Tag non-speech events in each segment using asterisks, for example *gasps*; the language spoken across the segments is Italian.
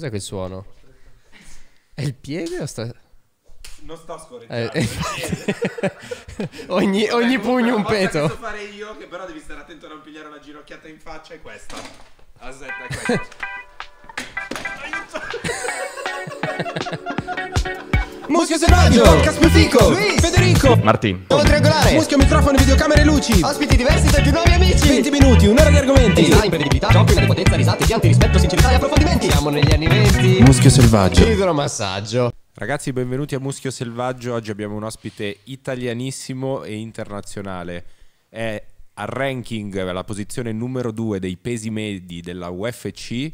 Cos'è quel suono? È il piede o sta... Non sto scorreggiando. Eh, ogni, eh, *laughs* ogni Vabbè, pugno un peto. Posso fare io, che però devi stare attento a non pigliare una ginocchiata in faccia, è questa. Aspetta, è questa. *laughs* Aiuto! Muschio selvaggio Podcast più fico Luis Federico Martino Nuovo triangolare Muschio microfono videocamere luci Ospiti diversi dai più nuovi amici 20 minuti un'ora di argomenti Design imprevedibilità Giochi Prepotenza risate Pianti rispetto sincerità e approfondimenti Siamo negli anni 20 Muschio selvaggio Idromassaggio Ragazzi, benvenuti a Muschio Selvaggio. Oggi abbiamo un ospite italianissimo e internazionale. È al ranking alla posizione numero due dei pesi medi della UFC,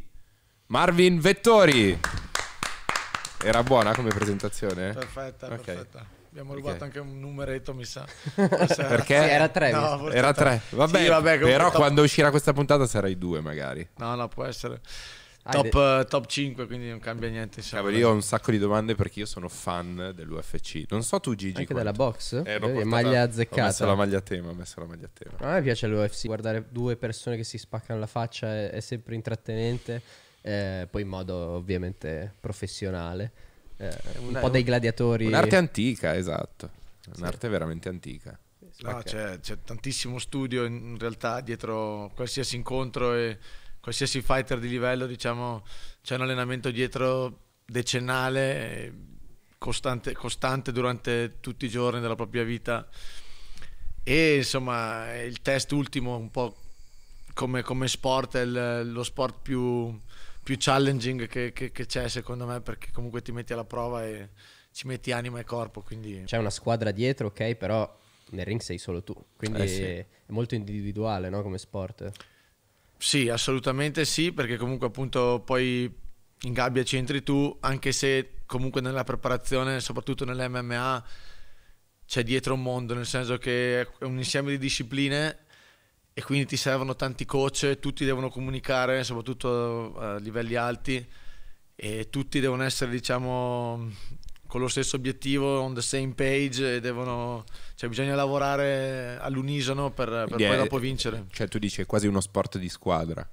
Marvin Vettori. Era buona come presentazione? Perfetta, okay. perfetta. Abbiamo rubato okay. anche un numeretto, mi sa. *laughs* Perché? Sì, era tre. No, era tre. Vabbè, sì, vabbè però top... quando uscirà questa puntata sarai due magari. No, no, può essere. Top, uh, top, 5, quindi non cambia niente. Cavolo, io ho un sacco di domande perché io sono fan dell'UFC. Non so tu, Gigi. Anche quanto. della box? Eh, portata, maglia azzeccata. Ho messo la maglia a tema. Ho messo la maglia a tema. A me piace l'UFC. Guardare due persone che si spaccano la faccia è, è sempre intrattenente eh, poi in modo ovviamente professionale. Eh, un una, po' dei gladiatori. Un'arte antica, esatto. Un'arte sì. veramente antica. No, okay. c'è, c'è, tantissimo studio in realtà dietro qualsiasi incontro e qualsiasi fighter di livello, diciamo, c'è un allenamento dietro decennale, eh, costante, costante durante tutti i giorni della propria vita. E insomma, il test ultimo, un po' come, come sport, è il, lo sport più più challenging che, che, che c'è secondo me perché comunque ti metti alla prova e ci metti anima e corpo. Quindi... C'è una squadra dietro, ok, però nel ring sei solo tu, quindi eh sì. è molto individuale no? come sport. Sì, assolutamente sì, perché comunque appunto poi in gabbia ci entri tu, anche se comunque nella preparazione, soprattutto nell'MMA, c'è dietro un mondo, nel senso che è un insieme di discipline e quindi ti servono tanti coach, tutti devono comunicare, soprattutto eh, a livelli alti e tutti devono essere diciamo con lo stesso obiettivo, on the same page e devono, cioè bisogna lavorare all'unisono per, per yeah, poi dopo vincere. Cioè tu dici è quasi uno sport di squadra.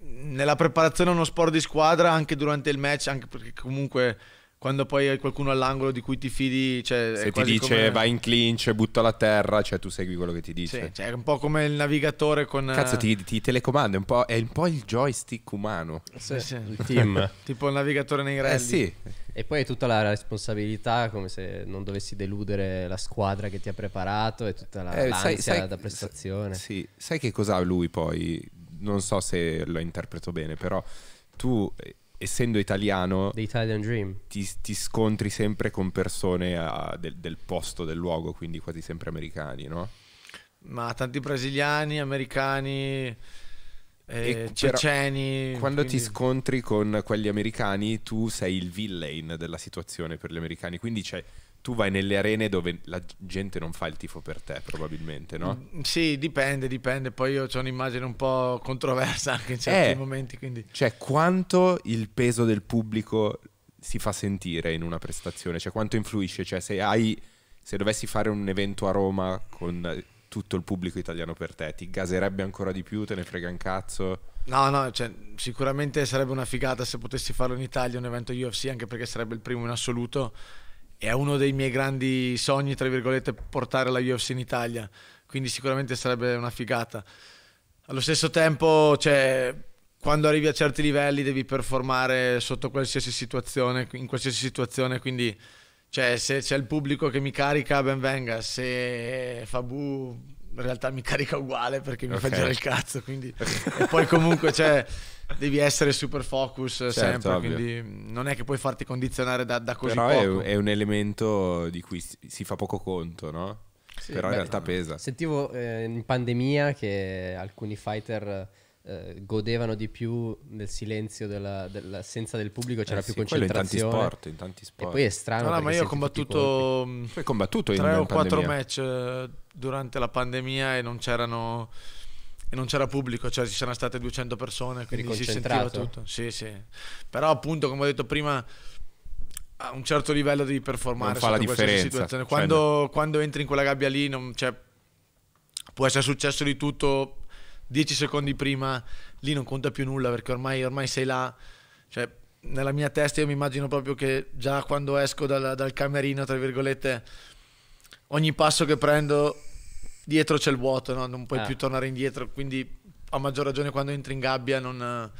Nella preparazione è uno sport di squadra anche durante il match, anche perché comunque quando poi hai qualcuno all'angolo di cui ti fidi. Cioè, Se ti dice come... vai in clinch, butta la terra, cioè tu segui quello che ti dice. Sì, cioè, è un po' come il navigatore con. Cazzo, eh, ti, ti telecomanda, è un, po', è un po' il joystick umano. Sì, sì. Il *laughs* team. tipo il navigatore nei eh, rally. Eh sì. E poi è tutta la responsabilità, come se non dovessi deludere la squadra che ti ha preparato e tutta la eh, sai, sai, da prestazione. Sì, sai che cos'ha lui poi? Non so se lo interpreto bene, però tu essendo italiano, Italian ti, ti, scontri sempre con persone a, del, del, posto, del luogo, quindi quasi sempre americani, no? Ma tanti brasiliani, americani, eh, ceceni. Quando quindi... ti scontri con quelli americani, tu sei il villain della situazione per gli americani, quindi c'è tu vai nelle arene dove la gente non fa il tifo per te, probabilmente, no? Mm, sì, dipende, dipende. Poi io ho un'immagine un po' controversa anche in certi eh, momenti. Quindi. Cioè, quanto il peso del pubblico si fa sentire in una prestazione? Cioè, quanto influisce? Cioè, se, hai, se dovessi fare un evento a Roma con eh, tutto il pubblico italiano per te, ti gaserebbe ancora di più? Te ne frega un cazzo? No, no, cioè, sicuramente sarebbe una figata se potessi farlo in Italia un evento UFC, anche perché sarebbe il primo in assoluto è uno dei miei grandi sogni, tra virgolette, portare la UFC in Italia, quindi sicuramente sarebbe una figata. Allo stesso tempo, cioè, quando arrivi a certi livelli devi performare sotto qualsiasi situazione, in qualsiasi situazione, quindi cioè, se c'è il pubblico che mi carica, ben venga, se fa bu, in realtà mi carica uguale perché mi okay. fa girare il cazzo, quindi... *laughs* e poi comunque, cioè devi essere super focus eh, certo, sempre, ovvio. quindi non è che puoi farti condizionare da, da così Però poco. È, è un elemento di cui si fa poco conto, no? Sì, Però beh, in realtà mm, pesa. Sentivo eh, in pandemia che alcuni fighter eh, godevano di più nel silenzio della, dell'assenza del pubblico, c'era eh sì, più concentrazione. In tanti, sport, in tanti sport, E poi è strano. No, ma io ho combattuto, combattuto tre o quattro match eh, durante la pandemia e non c'erano e non c'era pubblico, cioè ci saranno state 200 persone, quindi si sentiva tutto. Sì, sì. Però appunto, come ho detto prima, a un certo livello devi performare non fa qualsiasi situazione. Cioè quando, cioè... quando, entri in quella gabbia lì, non, cioè, può essere successo di tutto 10 secondi prima, lì non conta più nulla perché ormai, ormai sei là. Cioè, nella mia testa io mi immagino proprio che già quando esco dal, dal camerino, tra virgolette, ogni passo che prendo dietro c'è il vuoto, no? non puoi eh. più tornare indietro, quindi a maggior ragione quando entri in gabbia non...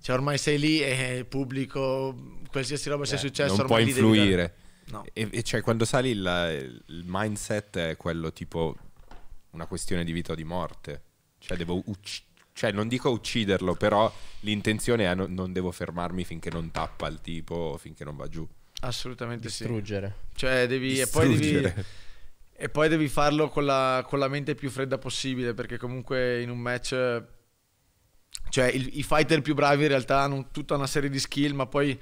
Cioè ormai sei lì e il pubblico, qualsiasi roba Beh, sia eh, successo... Non puoi influire. No. E, e, cioè quando sali il, il mindset è quello tipo una questione di vita o di morte. Cioè devo uccidere cioè non dico ucciderlo, però l'intenzione è no, non devo fermarmi finché non tappa il tipo, finché non va giù. Assolutamente Distruggere. sì. Cioè devi, Distruggere. E poi devi, e poi devi farlo con la, con la, mente più fredda possibile, perché comunque in un match... Cioè, il, i fighter più bravi in realtà hanno tutta una serie di skill, ma poi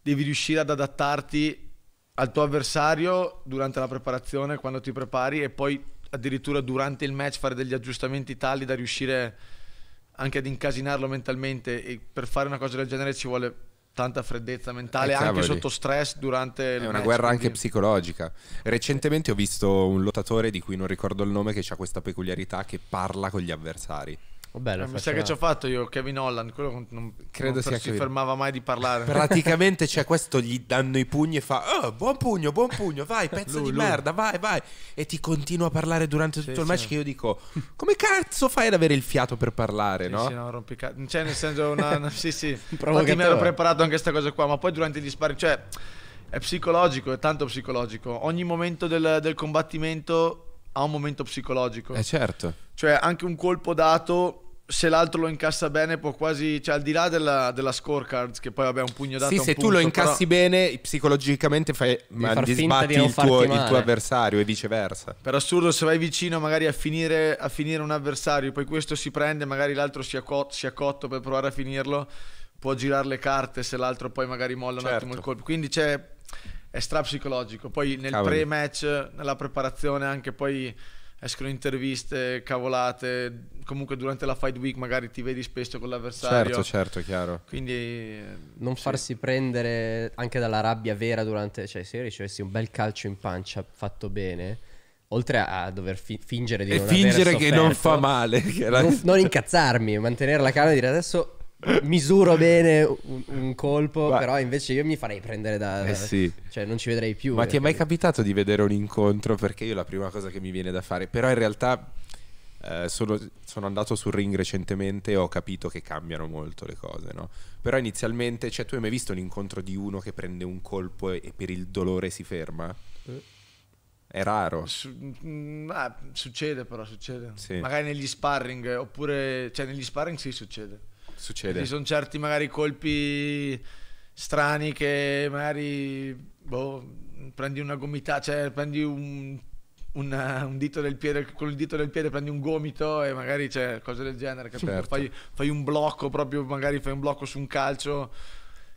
devi riuscire ad adattarti al tuo avversario durante la preparazione, quando ti prepari, e poi addirittura durante il match fare degli aggiustamenti tali da riuscire anche ad incasinarlo mentalmente. E per fare una cosa del genere ci vuole tanta freddezza mentale eh, anche sotto stress durante è una guerra anche psicologica recentemente ho visto un lottatore di cui non ricordo il nome che ha questa peculiarità che parla con gli avversari Vabbè, eh, mi sa che ci ho fatto io, Kevin Holland, quello non, Credo non sia si fermava mai di parlare. Praticamente c'è cioè, questo, gli danno i pugni e fa, oh, buon pugno, buon pugno, vai, pezzo lui, di lui. merda, vai, vai. E ti continua a parlare durante tutto sì, il match sì. che io dico, come cazzo fai ad avere il fiato per parlare, sì, no? Sì, no, rompica... Cioè, nel senso, una, una... sì, sì. Infatti *laughs* mi ero preparato anche questa cosa qua, ma poi durante gli spari, cioè, è psicologico, è tanto psicologico. Ogni momento del, del combattimento ha un momento psicologico. Eh certo. Cioè, anche un colpo dato se l'altro lo incassa bene può quasi, cioè al di là della, della scorecard che poi vabbè un pugno dato Sì, se punto, tu lo incassi però... bene psicologicamente fai ma far disbatti il tuo, il tuo, avversario e viceversa. Per assurdo se vai vicino magari a finire, a finire un avversario, poi questo si prende, magari l'altro si, accot- si accotto per provare a finirlo, può girare le carte se l'altro poi magari molla certo. un attimo il certo. colpo. Quindi c'è è stra psicologico. Poi nel Cavoli. pre-match, nella preparazione anche poi escono interviste, cavolate, comunque durante la fight week magari ti vedi spesso con l'avversario. Certo, certo, chiaro. Quindi non sì. farsi prendere anche dalla rabbia vera durante, cioè se io ricevessi un bel calcio in pancia fatto bene, oltre a dover fi fingere di e non fingere sofferto, che non fa male, non, non incazzarmi, mantenere la calma e dire adesso misuro *laughs* bene un, un colpo, Ma... però invece io mi farei prendere da... Eh sì. Cioè non ci vedrei più. Ma ti è mai capitato di vedere un incontro? Perché io la prima cosa che mi viene da fare, però in realtà eh, sono, sono, andato sul ring recentemente e ho capito che cambiano molto le cose, no? Però inizialmente, cioè tu hai mai visto un incontro di uno che prende un colpo e, e per il dolore si ferma? Eh. È raro. Su, mm, ah, succede però, succede. Sì. Magari negli sparring, oppure... Cioè negli sparring sì succede. Succede. Ci sono certi magari colpi strani che magari boh, prendi una gomitata, cioè prendi un, una, un, dito del piede, con il dito del piede prendi un gomito e magari c'è cioè, cose del genere, certo. fai, fai, un blocco proprio, magari fai un blocco su un calcio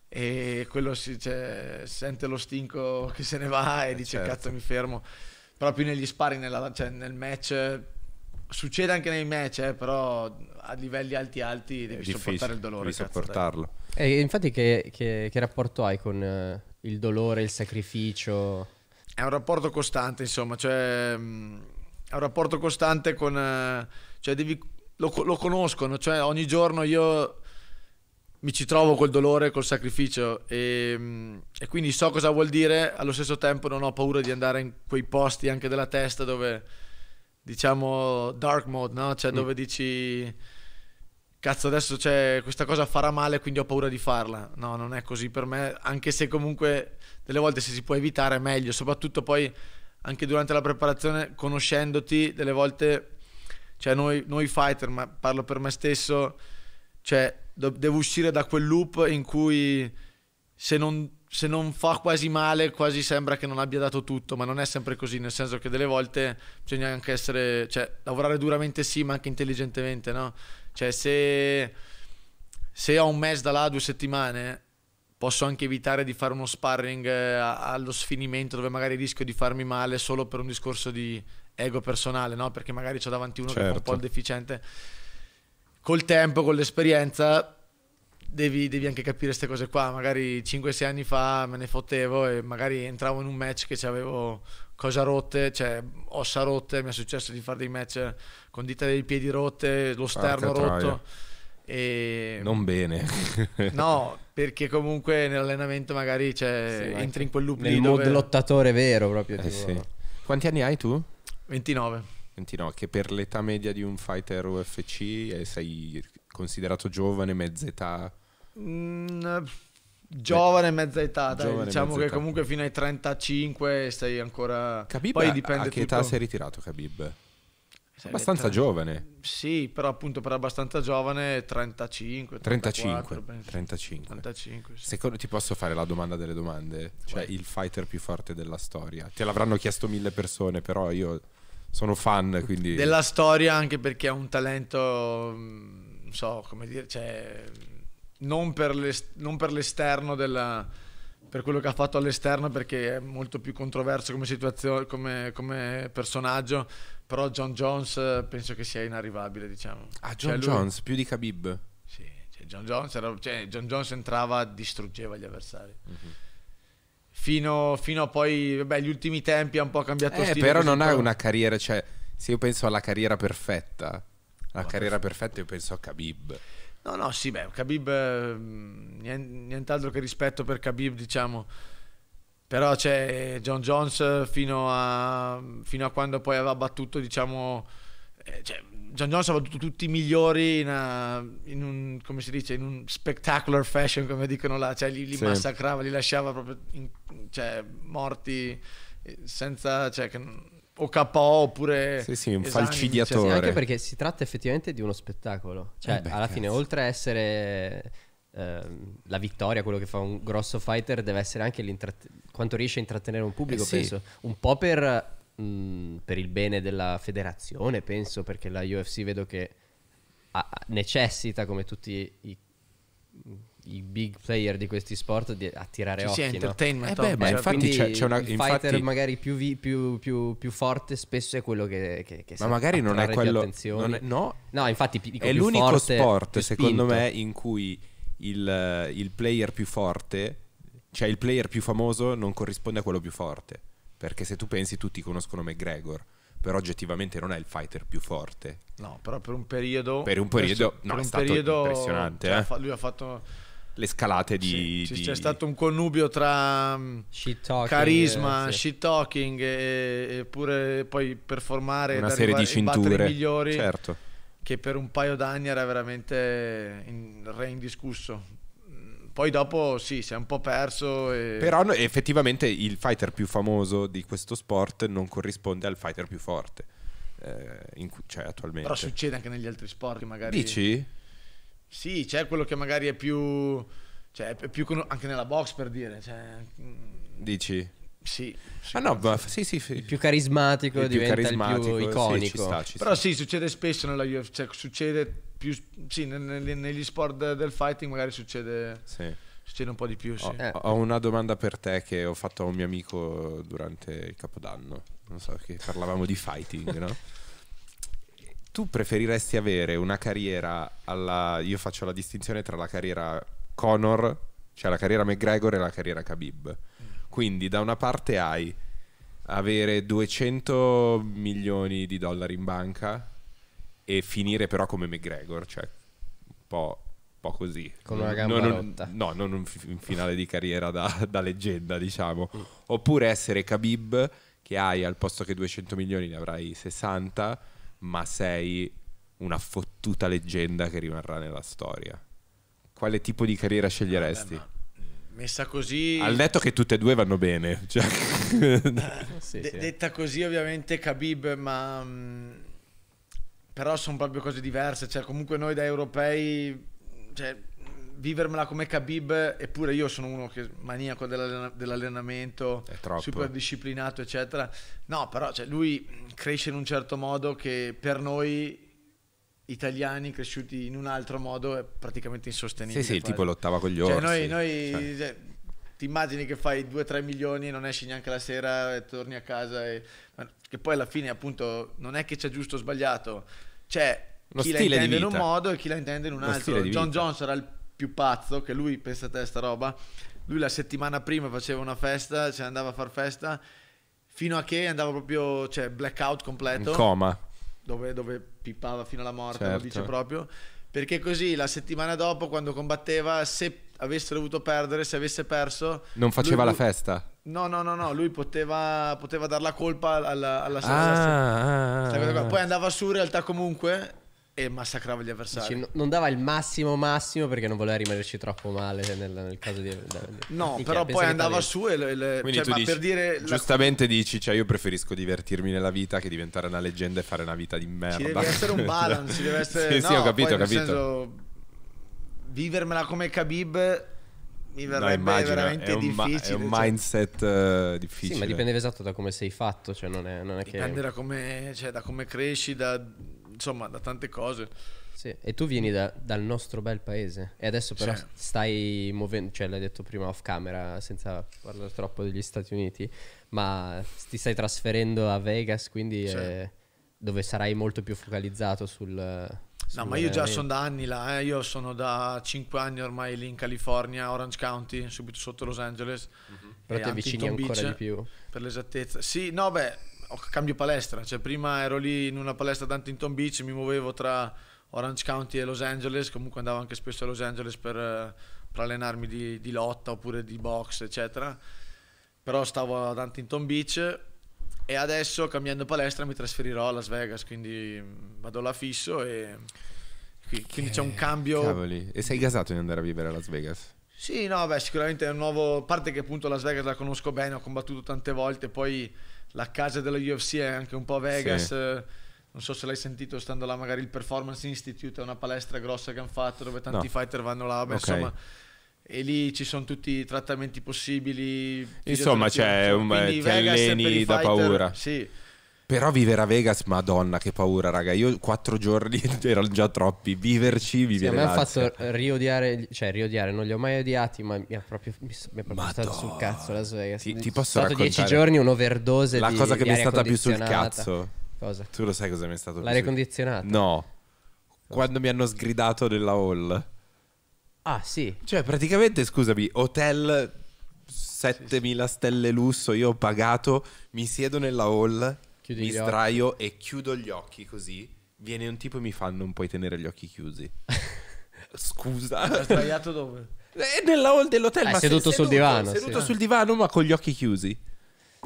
e quello si, cioè, sente lo stinco che se ne va e dice eh, certo. cazzo mi fermo. Proprio negli spari, nella, cioè, nel match Succede anche nei match, eh, però a livelli alti alti devi sopportare il dolore. Devi sopportarlo. e infatti che, che, che, rapporto hai con eh, il dolore, il sacrificio? È un rapporto costante, insomma, cioè, mh, mm, è un rapporto costante con... Eh, cioè devi, lo, lo conoscono, cioè ogni giorno io mi ci trovo col dolore, col sacrificio e, mm, e, quindi so cosa vuol dire, allo stesso tempo non ho paura di andare in quei posti anche della testa dove diciamo, dark mode, no? Cioè, mm. dove dici, cazzo, adesso c'è cioè, questa cosa farà male, quindi ho paura di farla. No, non è così per me, anche se comunque delle volte se si può evitare è meglio, soprattutto poi anche durante la preparazione, conoscendoti, delle volte, cioè noi, noi fighter, ma parlo per me stesso, cioè, do- devo uscire da quel loop in cui se non se non fa quasi male, quasi sembra che non abbia dato tutto, ma non è sempre così, nel senso che delle volte bisogna anche essere, cioè, lavorare duramente sì, ma anche intelligentemente, no? Cioè, se, se ho un mese da là due settimane, posso anche evitare di fare uno sparring eh, allo sfinimento dove magari rischio di farmi male solo per un discorso di ego personale, no? Perché magari ho davanti uno certo. che è un po' certo. deficiente. Col tempo, con l'esperienza, devi, devi anche capire queste cose qua. Magari 5-6 anni fa me ne fottevo e magari entravo in un match che avevo cosa rotte, cioè ossa rotte, mi è successo di fare dei match con dita dei piedi rotte, lo sterno rotto. E... Non bene. *laughs* no, perché comunque nell'allenamento magari cioè, sì, entri in quel loop. Nel lì dove... lottatore vero proprio. Eh, sì. Quanti anni hai tu? 29. 29, che per l'età media di un fighter UFC eh, sei considerato giovane, mezza età Mm, giovane mezza età, dai, giovane diciamo che comunque fino ai 35 sei ancora... Khabib Poi dipende a che tutto. età sei ritirato Khabib? Sei abbastanza tra... giovane. Sì, però appunto per abbastanza giovane 35. 35. 35. 35 sì. Secondo ti posso fare la domanda delle domande? Cioè Vai. il fighter più forte della storia. Te l'avranno chiesto mille persone, però io sono fan, quindi... Della storia anche perché ha un talento, mm, non so come dire, cioè non per, non per l'esterno della, per quello che ha fatto all'esterno perché è molto più controverso come, come, come, personaggio però John Jones penso che sia inarrivabile diciamo ah John cioè, lui... Jones più di Khabib sì cioè John, Jones era, cioè, John Jones entrava distruggeva gli avversari mm -hmm. fino, fino, a poi beh, gli ultimi tempi ha un po' cambiato eh, stile però non ha una carriera cioè se io penso alla carriera perfetta la Ma carriera perfetta io penso a Khabib No, no, sì, beh, Khabib, ehm, nient'altro che rispetto per Khabib, diciamo. Però c'è John Jones fino a, fino a, quando poi aveva battuto, diciamo... Eh, cioè, John Jones ha battuto tutti i migliori in, a, eh, in, un, come si dice, in un spectacular fashion, come dicono là. Cioè, li, li sì. massacrava, li lasciava proprio in, cioè, morti eh, senza... Cioè, che, o OKO oppure sì, sì, un falcidiatore. Cioè, sì, anche perché si tratta effettivamente di uno spettacolo. Cioè, eh beh, alla fine, cazzo. oltre a essere eh, la vittoria, quello che fa un grosso fighter, deve essere anche quanto riesce a intrattenere un pubblico, eh sì. penso. Un po' per, mh, mm, per, il bene della federazione, penso, perché la UFC vedo che ha, ah, ah, necessita, come tutti i i big player di questi sport di, a tirare Ci occhi. Sì, entertainment. No? Eh beh, ma cioè, infatti c'è, c'è una, il infatti... fighter magari più, vi, più, più, più, forte spesso è quello che, che, che Ma magari non è quello... Non è, no? no, infatti dico, è l'unico forte, sport, secondo me, in cui il, il player più forte, cioè il player più famoso, non corrisponde a quello più forte. Perché se tu pensi tutti conoscono McGregor però oggettivamente non è il fighter più forte. No, però per un periodo... Per un periodo... Per, no, per è stato periodo, impressionante. Cioè, eh? Lui ha fatto le scalate di, sì, di... C'è stato un connubio tra mm, talking, carisma, eh, sì. shit talking e, e, pure poi performare una serie di cinture migliori. Certo. Che per un paio d'anni era veramente in, re indiscusso. Mm, poi dopo sì, si è un po' perso. E... Però no, effettivamente il fighter più famoso di questo sport non corrisponde al fighter più forte. Eh, in cui cioè, attualmente. Però succede anche negli altri sport, magari. Dici? Sì, c'è quello che magari è più... Cioè, è più con... anche nella box per dire. Cioè... Mm. Dici? Sì, sì. Ah no, ma sì, sì, sì. Il più carismatico il diventa più carismatico, il più iconico. Sì, ci sta, ci Però sta. sì, succede spesso nella UFC, cioè, succede più, sì, negli, negli sport del fighting magari succede... Sì succede un po' di più. Sì. Ho, eh. ho, una domanda per te che ho fatto a un mio amico durante il capodanno. Non so, che parlavamo di fighting, no? *laughs* tu preferiresti avere una carriera alla... Io faccio la distinzione tra la carriera Conor, cioè la carriera McGregor e la carriera Khabib. Quindi da una parte hai avere 200 milioni di dollari in banca e finire però come McGregor, cioè un po', un po così. Con una gamba non, rotta. No, non un, f- un finale di carriera da, da leggenda, diciamo. Oppure essere Khabib, che hai al posto che 200 milioni ne avrai 60 ma sei una fottuta leggenda che rimarrà nella storia? Quale tipo di carriera sceglieresti? Vabbè, mm, messa così... Al netto che tutte e due vanno bene. *laughs* Cioè... Uh, Detta così ovviamente Khabib, ma... Mm, però sono proprio cose diverse. Cioè, comunque noi da europei... Cioè, vivermela come Khabib, eppure io sono uno che maniaco dell'allena- dell'allenamento, super disciplinato, eccetera. No, però cioè, lui cresce in un certo modo che per noi italiani cresciuti in un altro modo è praticamente insostenibile. Sì, sì, quasi. tipo l'ottava con gli cioè, orsi. Noi, noi cioè. cioè ti immagini che fai 2-3 milioni e non esci neanche la sera e torni a casa, e... che poi alla fine appunto non è che c'è giusto o sbagliato, c'è cioè, Lo chi la intende in un modo e chi la intende in un Lo altro. John Jones era il più pazzo, che lui pensa a te sta roba, lui la settimana prima faceva una festa, cioè andava a far festa, fino a che andava proprio, cioè blackout completo. In coma. Dove, dove pippava fino alla morte, certo. lo dice proprio. Perché così la settimana dopo, quando combatteva, se avesse dovuto perdere, se avesse perso... Non faceva lui, la festa? No, no, no, no, lui poteva, poteva dar la colpa alla, alla ah, ah, ah, ah, Poi andava su in realtà comunque e massacrava gli avversari. Dici, non dava il massimo massimo perché non voleva rimanerci troppo male nel, nel caso di... No, però poi andava su e... Le, le... Cioè, Quindi cioè, tu dici, per dire giustamente la... dici, cioè io preferisco divertirmi nella vita che diventare una leggenda e fare una vita di merda. Ci deve essere un *laughs* cioè, balance, ci deve essere... *laughs* sì, no, sì, ho capito, ho capito. Senso, vivermela come Khabib mi verrebbe no, immagino, veramente è un, difficile. È un cioè. mindset uh, difficile. Sì, ma dipende esatto da come sei fatto, cioè non è, non è dipende che... da come, cioè, da come cresci, da insomma da tante cose. Sì, e tu vieni da, dal nostro bel paese e adesso però sì. stai muovendo, cioè l'hai detto prima off camera senza parlare troppo degli Stati Uniti, ma ti stai trasferendo a Vegas quindi sì. eh, dove sarai molto più focalizzato sul... sul no, ma io già sono da anni là, eh. io sono da 5 anni ormai lì in California, Orange County, subito sotto Los Angeles. Mm-hmm. Però ti avvicini ancora Beach, di più. Per l'esattezza. Sì, no, beh, cambio palestra, cioè prima ero lì in una palestra ad Huntington Beach, mi muovevo tra Orange County e Los Angeles, comunque andavo anche spesso a Los Angeles per, eh, per allenarmi di, di, lotta oppure di box, eccetera. Però stavo ad Huntington Beach e adesso cambiando palestra mi trasferirò a Las Vegas, quindi mm, vado là fisso e qui. quindi c'è un cambio. Cavoli. E sei gasato di andare a vivere a Las Vegas? Sì, no, beh, sicuramente è un nuovo. A parte che appunto Las Vegas la conosco bene, ho combattuto tante volte, poi la casa della UFC è anche un po' a Vegas. Sì. Eh, non so se l'hai sentito stando là, magari il Performance Institute è una palestra grossa che hanno fatto dove tanti no. fighter vanno là, beh, okay. insomma e lì ci sono tutti i trattamenti possibili. Insomma, c'è un, ti alleni da paura. Sì. Però vivere a Vegas, madonna, che paura, raga. Io quattro giorni *laughs* erano già troppi. Viverci, vivere sì, a me ha fatto riodiare, cioè riodiare, non li ho mai odiati, ma mi ha proprio, mi, mi è proprio stato sul cazzo Las Vegas. Ti, ti posso raccontare? dieci giorni un'overdose La di, cosa che mi è stata più sul cazzo. Cosa? Tu lo sai cosa mi è stato L'aria più sul... condizionata? No. Cosa? Quando mi hanno sgridato nella hall. Ah, sì. Cioè, praticamente, scusami, hotel 7000 stelle lusso, io ho pagato, mi siedo nella hall Chiudi mi sdraio e chiudo gli occhi così. Viene un tipo e mi fa: Non puoi tenere gli occhi chiusi. *laughs* Scusa. Ho sbagliato dove? Eh, nella hall dell'hotel. Eh, ma seduto, seduto sul divano. Seduto sì. sul divano, ma con gli occhi chiusi.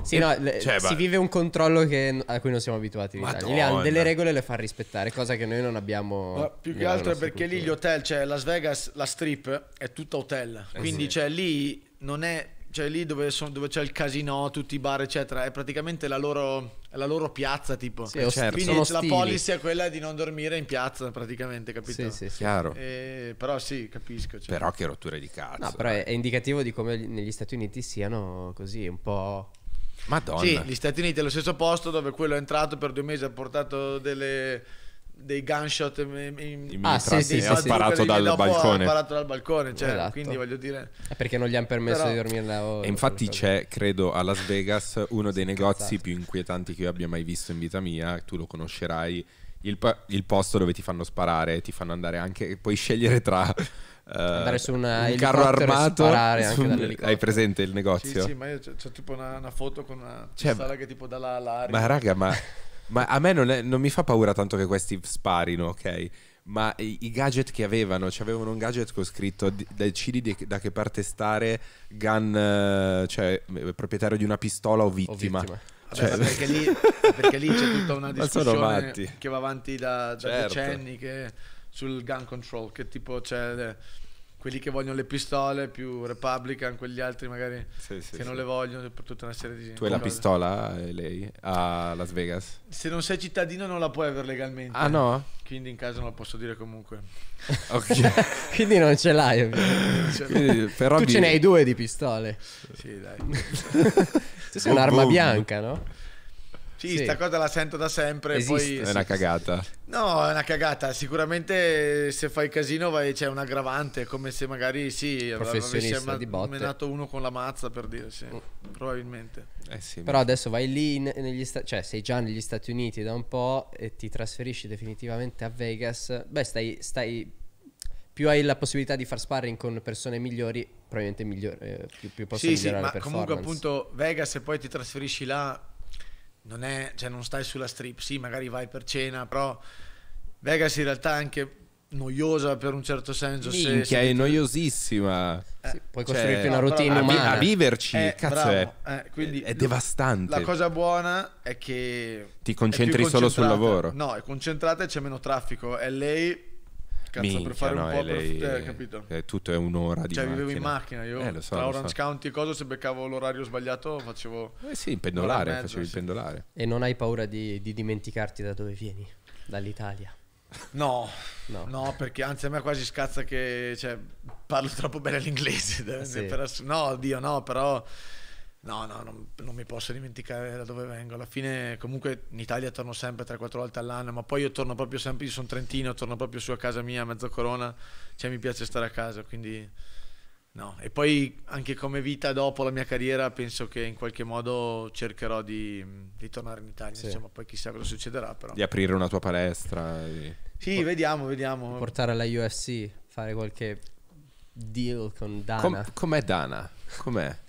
Sì, no, cioè, si beh. vive un controllo che, a cui non siamo abituati in Italia. Leano, delle regole le fa rispettare, cosa che noi non abbiamo. Ma più che altro è perché cultura. lì gli hotel, cioè Las Vegas, la strip è tutta hotel. Eh quindi sì. cioè, lì non è cioè lì dove, sono, dove, c'è il casino, tutti i bar, eccetera, è praticamente la loro, la loro piazza, tipo. Sì, eh, certo. Quindi sono la policy è quella di non dormire in piazza, praticamente, capito? Sì, sì, chiaro. E, eh, però sì, capisco. Cioè. Però che rotture di cazzo. No, però è, è indicativo di come negli Stati Uniti siano così, un po'... Madonna. Sì, gli Stati Uniti è lo stesso posto dove quello è entrato per due mesi, ha portato delle dei gunshot in, in ah, sì, sì, sì, ha sparato dal balcone. Ha sparato dal balcone, cioè, esatto. quindi voglio dire... È perché non gli hanno permesso Però... di dormire là. Oh, e infatti c'è, credo, a Las Vegas *laughs* uno dei negozi esatto. più inquietanti che io abbia mai visto in vita mia, tu lo conoscerai, il, il posto dove ti fanno sparare, ti fanno andare anche... Puoi scegliere tra... Uh, *laughs* andare su una, un carro armato su, hai presente il negozio? Sì, sì ma io c'ho, c'ho tipo una, una, foto con una cioè, pistola che tipo dà la, l'aria. Ma raga, ma *laughs* Ma a me non, è, non mi fa paura tanto che questi sparino, ok? ma i, gadget che avevano, cioè avevano un gadget con scritto decidi da che parte stare, gun, eh, cioè proprietario di una pistola o vittima. O vittima. cioè... perché, lì, perché, lì, c'è tutta una *laughs* discussione che va avanti da, da certo. decenni che, sul gun control, che tipo c'è... Cioè, quelli che vogliono le pistole più Republican, quegli altri magari sì, sì, che non le vogliono per tutta una serie di Tu hai la pistolà eh, lei a Las Vegas? Se non sei cittadino non la puoi avere legalmente. Ah no? Quindi in casa non la posso dire comunque. *laughs* ok. *laughs* quindi non ce l'hai. Quindi, però tu di... ce ne hai due di pistole. Sì, dai. *laughs* tu sei un'arma bianca, no? Sì, sì, sta cosa la sento da sempre. Esiste. Poi, è una cagata. No, è una cagata. Sicuramente se fai casino vai, c'è un aggravante, come se magari sì, avessi menato uno con la mazza per dire, sì, oh. probabilmente. Eh sì, Però ma... adesso vai lì, in, negli sta- cioè sei già negli Stati Uniti da un po' e ti trasferisci definitivamente a Vegas. Beh, stai, stai più hai la possibilità di far sparring con persone migliori, probabilmente migliore, eh, più, più posso sì, migliorare sì, ma comunque appunto Vegas e poi ti trasferisci là non, è, cioè non stai sulla strip, sì, magari vai per cena, però Vegas in realtà è anche noiosa per un certo senso. Minchia, se, è ti... noiosissima. Eh, sì, puoi cioè, costruirti una routine no, a, a, viverci, eh, cazzo bravo, è, eh, è, devastante. La cosa buona è che ti concentri solo sul lavoro. No, è concentrata e c'è meno traffico. È LA Cazzo, Minchia, per fare no, un po' lei, per... Eh, capito? Eh, tutto è un'ora di Cioè, macchina. vivevo in macchina io. Eh, so, tra Orange so. County e cosa, se beccavo l'orario sbagliato facevo... Eh sì, pendolare, mezzo, facevi il sì. pendolare. E non hai paura di, di dimenticarti da dove vieni? Dall'Italia? No, no, no, perché anzi a me quasi scazza che cioè, parlo troppo bene l'inglese. Ah, sì. Per ass- no, Dio, no, però No, no, non, non, mi posso dimenticare da dove vengo. Alla fine, comunque, in Italia torno sempre 3-4 volte all'anno, ma poi io torno proprio sempre. Io sono trentino, torno proprio su a casa mia, a mezzo corona. Cioè, mi piace stare a casa, quindi no. E poi, anche come vita dopo la mia carriera, penso che in qualche modo cercherò di, di tornare in Italia. Sì. Diciamo, poi chissà cosa succederà, però. Di aprire una tua palestra. E... Sì, Por- vediamo, vediamo. Portare alla UFC, fare qualche deal con Dana. Com- com'è Dana? Com'è?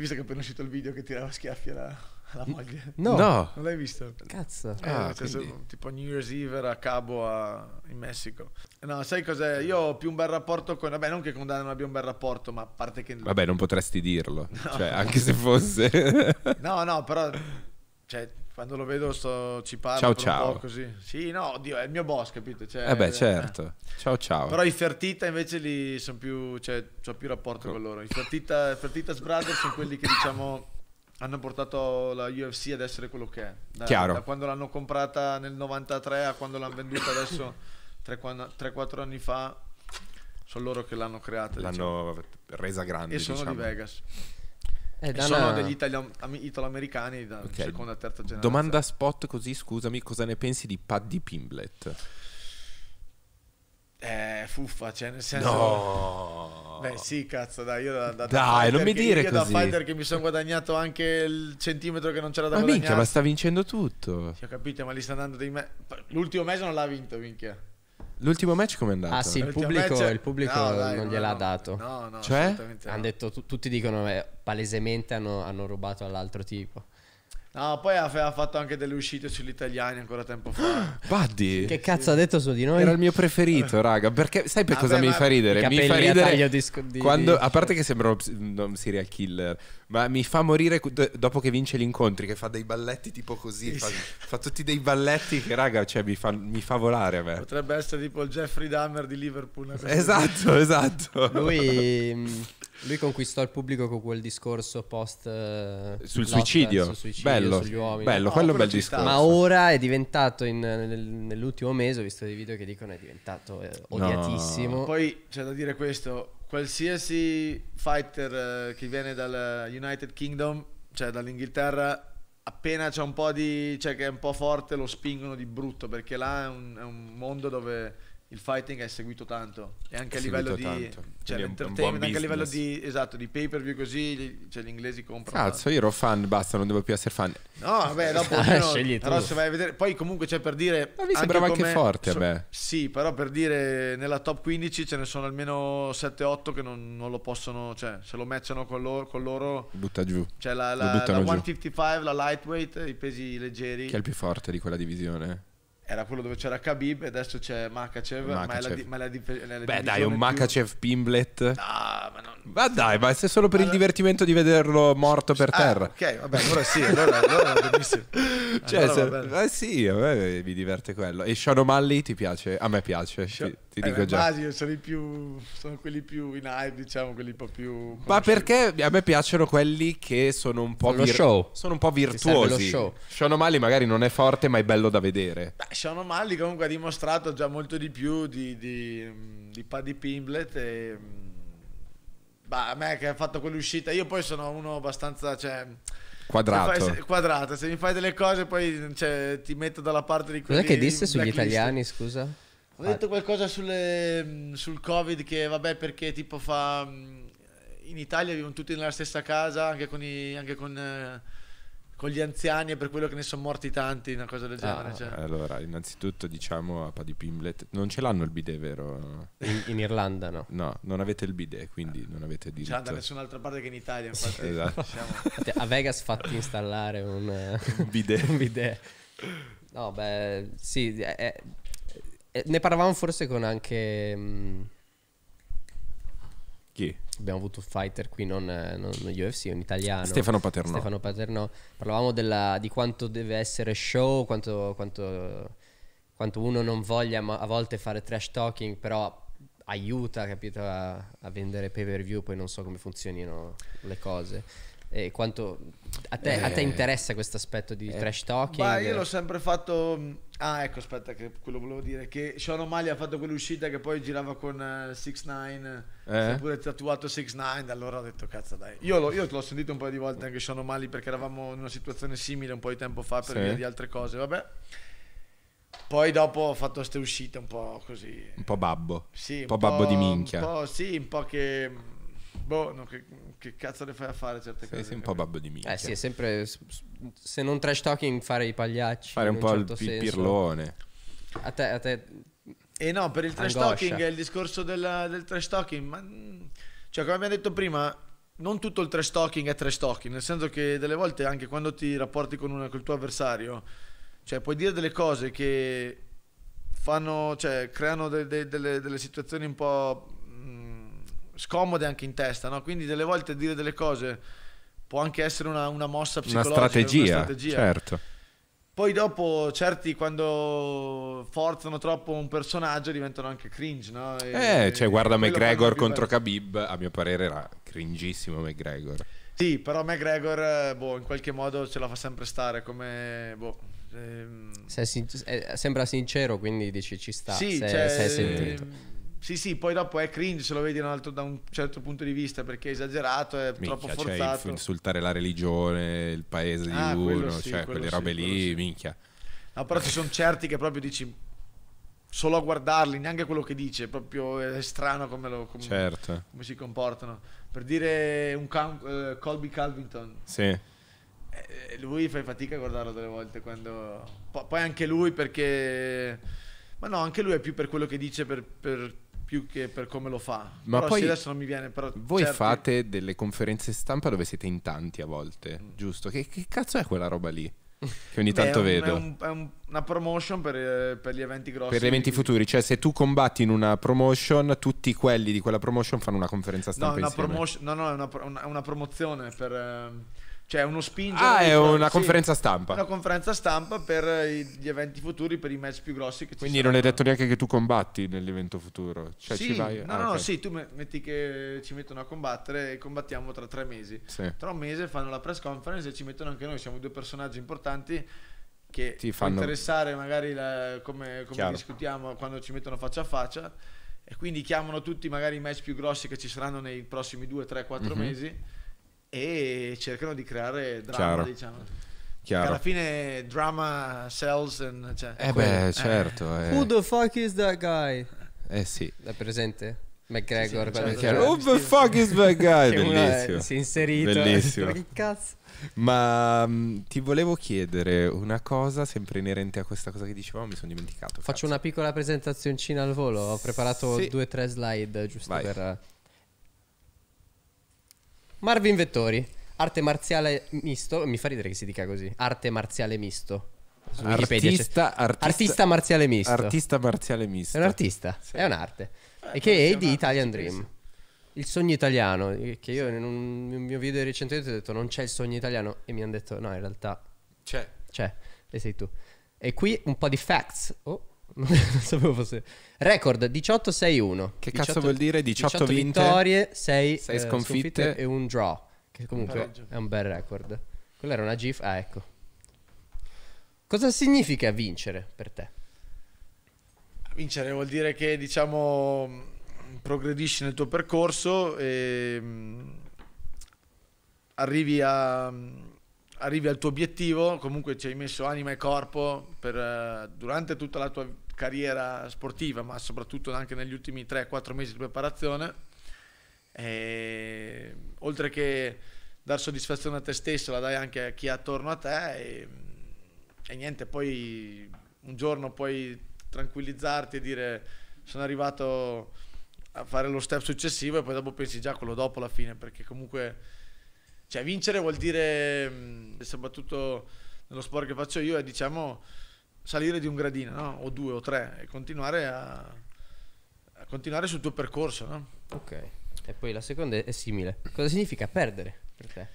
visto che è appena uscito il video che tirava schiaffi alla, alla moglie? No. no. Non l'hai visto? Cazzo. Eh, ah, cioè, so, tipo New Year's Eve era a Cabo a, in Messico. No, sai cos'è? Io ho più un bel rapporto con... Vabbè, non che con Dana non abbia un bel rapporto, ma a parte che... Vabbè, non potresti dirlo. No. Cioè, anche se fosse... *laughs* no, no, però... Cioè, quando lo vedo sto, ci parlo ciao, ciao. un po' così. Sì, no, oddio, è il mio boss, capito? Cioè, eh beh, certo. Ciao ciao. Però i Fertita invece lì sono più, cioè, ho più rapporto Co- con loro. I Fertita, Fertitas Brothers sono quelli che diciamo hanno portato la UFC ad essere quello che è. Da, Chiaro. da quando l'hanno comprata nel 93 a quando l'hanno venduta adesso 3-4 anni fa sono loro che l'hanno creata. L'hanno diciamo. resa grande. E sono diciamo. di Vegas. Eh, dalla... Sono degli italian... italo-americani da okay. seconda e terza generazione. Domanda spot così, scusami, cosa ne pensi di Paddy Pimblet? Eh, fuffa, cioè nel senso... No! Beh sì, cazzo, dai, io da, da Dai, da non mi dire che, così. Io da fighter che mi sono guadagnato anche il centimetro che non c'era da ma guadagnare. Ma minchia, ma sta vincendo tutto. Sì, ho capito, ma lì sta andando dei me... L'ultimo mese non l'ha vinto, minchia. L'ultimo match com'è andato? Ah sì, il pubblico, match... il pubblico no, dai, non no, gliel'ha no. dato. No, no, cioè? Hanno detto, tutti dicono, eh, palesemente hanno, hanno rubato all'altro tipo. No, poi ha, fatto anche delle uscite sugli italiani ancora tempo fa. *gasps* Buddy. Che cazzo sì. ha detto su di noi? Era il mio preferito, raga. Perché sai per cosa mi fa ridere? Mi fa ridere. Di, di, quando, a parte che sembra un serial killer, ma mi fa morire dopo che vince gli incontri, che fa dei balletti tipo così. Sì, fa, sì. fa, tutti dei balletti che, raga, cioè, mi, fa, mi fa volare a me. Potrebbe essere tipo il Jeffrey Dahmer di Liverpool. Esatto, esatto. Lui. *laughs* Mm, lui conquistò il pubblico con quel discorso post eh, sul suicidio. Sul suicidio bello, sugli uomini. Bello, no, quello è un bel discorso. Ma ora è diventato in, nel, nell'ultimo mese ho visto dei video che dicono è diventato eh, odiatissimo. No. Poi c'è da dire questo, qualsiasi fighter eh, che viene dal United Kingdom, cioè dall'Inghilterra appena c'è un po' di cioè che è un po' forte lo spingono di brutto perché là è un, è un mondo dove il fighting è seguito tanto e anche a livello di tanto. cioè, anche a livello di esatto di pay per view così cioè, gli inglesi comprano cazzo io ero fan basta non devo più essere fan no vabbè *laughs* dopo ah, eh, no, scegli però se vai a vedere poi comunque c'è cioè, per dire ma mi sembrava anche, anche forte so, beh. sì però per dire nella top 15 ce ne sono almeno 7-8 che non, non, lo possono cioè se lo matchano con loro, con loro butta giù cioè la, la, la 155 giù. la lightweight i pesi leggeri che è il più forte di quella divisione era quello dove c'era Khabib e adesso c'è Makachev, Makachev. ma è la, di, ma è la di, Beh dai, un Makachev Pimblet. No, ma, non... ma dai, ma se solo per allora... il divertimento di vederlo morto per ah, terra. ok, vabbè, allora sì, allora, allora va benissimo. Cioè, allora, se... eh sì, a me mi diverte quello. E Sean O'Malley ti piace? A me piace. Sean... Sì ti eh, dico già. Basio sono, più, sono quelli più in hype, diciamo, quelli un po' più... Conosciuti. Ma perché a me piacciono quelli che sono un po', vir- sono un po virtuosi. Show. Sean O'Malley magari non è forte, ma è bello da vedere. Beh, Sean O'Malley comunque ha dimostrato già molto di più di, di, di Paddy Pimblet e... Mm, bah, a me che ha fatto quell'uscita, io poi sono uno abbastanza... Cioè, Quadrato. Se fai, quadrato. Se mi fai delle cose, poi cioè, ti metto dalla parte di quelli. Cos'è che disse sugli italiani? Scusa. Ho detto ah. qualcosa sulle, sul Covid che vabbè perché tipo fa... In Italia vivono tutti nella stessa casa, anche con, i, anche con, eh, con gli anziani e per quello che ne sono morti tanti, una cosa del ah, genere. Ah, cioè. Eh, allora, innanzitutto diciamo a Paddy Pimblet, non ce l'hanno il bidet, vero? In, in Irlanda no. No, non avete il bidet, quindi non avete diritto. Non c'è cioè, da nessun'altra parte che in Italia, infatti. esatto. Diciamo. A Vegas fatti installare un, eh, un bidet. un bidet. No, beh, sì, è, eh, ne parlavamo forse con anche... mh, mm, Chi? abbiamo avuto un fighter qui, non, eh, non UFC, un italiano. Stefano Paternò. Stefano Paternò. Parlavamo della- di quanto deve essere show, quanto, quanto- quanto uno non voglia a volte fare trash talking, però aiuta, capito, a, a vendere pay per view, poi non so come funzionino le cose. E quanto a te, eh. a te eh. interessa questo aspetto di eh. trash talking? Ma io l'ho sempre fatto. Mm, ah, ecco, aspetta, che quello volevo dire. Che Sean O'Malley ha fatto quell'uscita che poi girava con 6-9. ix Uh, eh. eh? pure tatuato 6-9. ix Allora ho detto, cazzo, dai. Io, lo, io l'ho sentito un paio di volte anche Sean O'Malley perché eravamo in una situazione simile un po' di tempo fa per sì. via di altre cose. Vabbè. Poi dopo ho fatto queste uscite un po' così. Un po' babbo. Sì, un po', po', babbo di minchia. Un po', sì, un po' che mm, boh, no, che, che, cazzo le fai a fare certe sì, cose? Sei un po' babbo di minchia. Eh sì, è sempre, se non trash talking, fare i pagliacci. Fare un po' certo il pirlone. A te, a te... E eh, no, per il trash talking è il discorso della, del trash talking, ma... Mm, cioè, come abbiamo detto prima, non tutto il trash talking è trash talking, nel senso che delle volte anche quando ti rapporti con, una, col tuo avversario, cioè puoi dire delle cose che fanno, cioè creano de, de, delle, delle situazioni un po' mm, scomode anche in testa, no? Quindi delle volte dire delle cose può anche essere una, una mossa psicologica. Una strategia, una strategia, certo. Poi dopo certi quando forzano troppo un personaggio diventano anche cringe, no? E, eh, cioè guarda McGregor contro bello. Khabib, a mio parere era cringissimo McGregor. Sì, però McGregor, eh, boh, in qualche modo ce la fa sempre stare come, boh, ehm, se sin- eh, sembra sincero, quindi dici ci sta. Sì, se, cioè, se è sentito. Ehm sì, sì, poi dopo è cringe se lo vedi un altro, da un certo punto di vista perché è esagerato, è minchia, troppo cioè, forzato. Cioè, insultare la religione, il paese di ah, uno, sì, cioè quelle sì, robe lì, sì. minchia. No, però ci sono *laughs* certi che proprio dici solo a guardarli, neanche quello che dice, proprio è strano come, lo, come, certo. come si comportano. Per dire un uh, Colby Calvington. Sì. Eh, lui fai fatica a guardarlo delle volte quando... poi anche lui perché... Ma no, anche lui è più per quello che dice, per, per più che per come lo fa. Ma però poi adesso non mi viene. Però voi certi... fate delle conferenze stampa dove siete in tanti a volte, mm. giusto? Che, che, cazzo è quella roba lì? Che ogni Beh, tanto è un, vedo. È, un, è una promotion per, eh, per, gli eventi grossi. Per gli eventi futuri, cioè se tu combatti in una promotion, tutti quelli di quella promotion fanno una conferenza stampa. No, una no, no, è una, una, una promozione per. Eh cioè uno spingere... Ah, è una sì, conferenza stampa. Una conferenza stampa per eh, gli eventi futuri, per i match più grossi che ci Quindi saranno. non è detto neanche che tu combatti nell'evento futuro. Cioè sì, ci vai... No, ah, no, okay. sì, tu metti che ci mettono a combattere e combattiamo tra tre mesi. Sì. Tra un mese fanno la press conference e ci mettono anche noi, siamo due personaggi importanti che ti fanno interessare magari la, come, come discutiamo quando ci mettono faccia a faccia e quindi chiamano tutti magari i match più grossi che ci saranno nei prossimi 2, 3, 4 mesi e cercano di creare dramma, Chiaro. diciamo. Chiaro. Alla fine drama sells and, cioè, eh quello. beh, eh. certo. Eh. Who the fuck is that guy? Eh sì. L'è presente? McGregor, sì, sì, certo. certo. Who the fuck is that guy? Bellissimo. Si è inserito. Bellissimo. *laughs* che cazzo? Ma mh, mm, ti volevo chiedere una cosa sempre inerente a questa cosa che dicevamo, mi sono dimenticato. Faccio cazzo. una piccola presentazioncina al volo, ho preparato sì. due o tre slide giusto Vai. per Marvin Vettori, arte marziale misto. Mi fa ridere che si dica così. Arte marziale misto. artista, artista, artista, marziale misto. Artista marziale misto. È un artista, sì. è un'arte. Eh, e che è di Italian Dream. Il sogno italiano, eh, che io in un mio video recentemente ho detto non c'è il sogno italiano e mi hanno detto no, in realtà c'è. C'è, e sei tu. E qui un po' di facts. Oh. *laughs* non sapevo fosse. Record 18-6-1. Che 18, cazzo vuol dire 18, 18 vinte, vittorie, 6, 6 eh, sconfitte. sconfitte. e un draw. Che comunque è un bel record. Quella era una GIF. Ah, ecco. Cosa significa vincere per te? Vincere vuol dire che, diciamo, progredisci nel tuo percorso e mm, arrivi a mm, arrivi al tuo obiettivo, comunque ci hai messo anima e corpo per, eh, durante tutta la tua carriera sportiva, ma soprattutto anche negli ultimi 3-4 mesi di preparazione. E, oltre che dar soddisfazione a te stesso, la dai anche a chi è attorno a te. E, e niente, poi un giorno puoi tranquillizzarti e dire sono arrivato a fare lo step successivo e poi dopo pensi già a quello dopo alla fine, perché comunque cioè, vincere vuol dire, mm, soprattutto nello sport che faccio io, è diciamo salire di un gradino, no? o due o tre, e continuare a, a continuare sul tuo percorso. No? Ok, e poi la seconda è simile. Cosa significa perdere per te?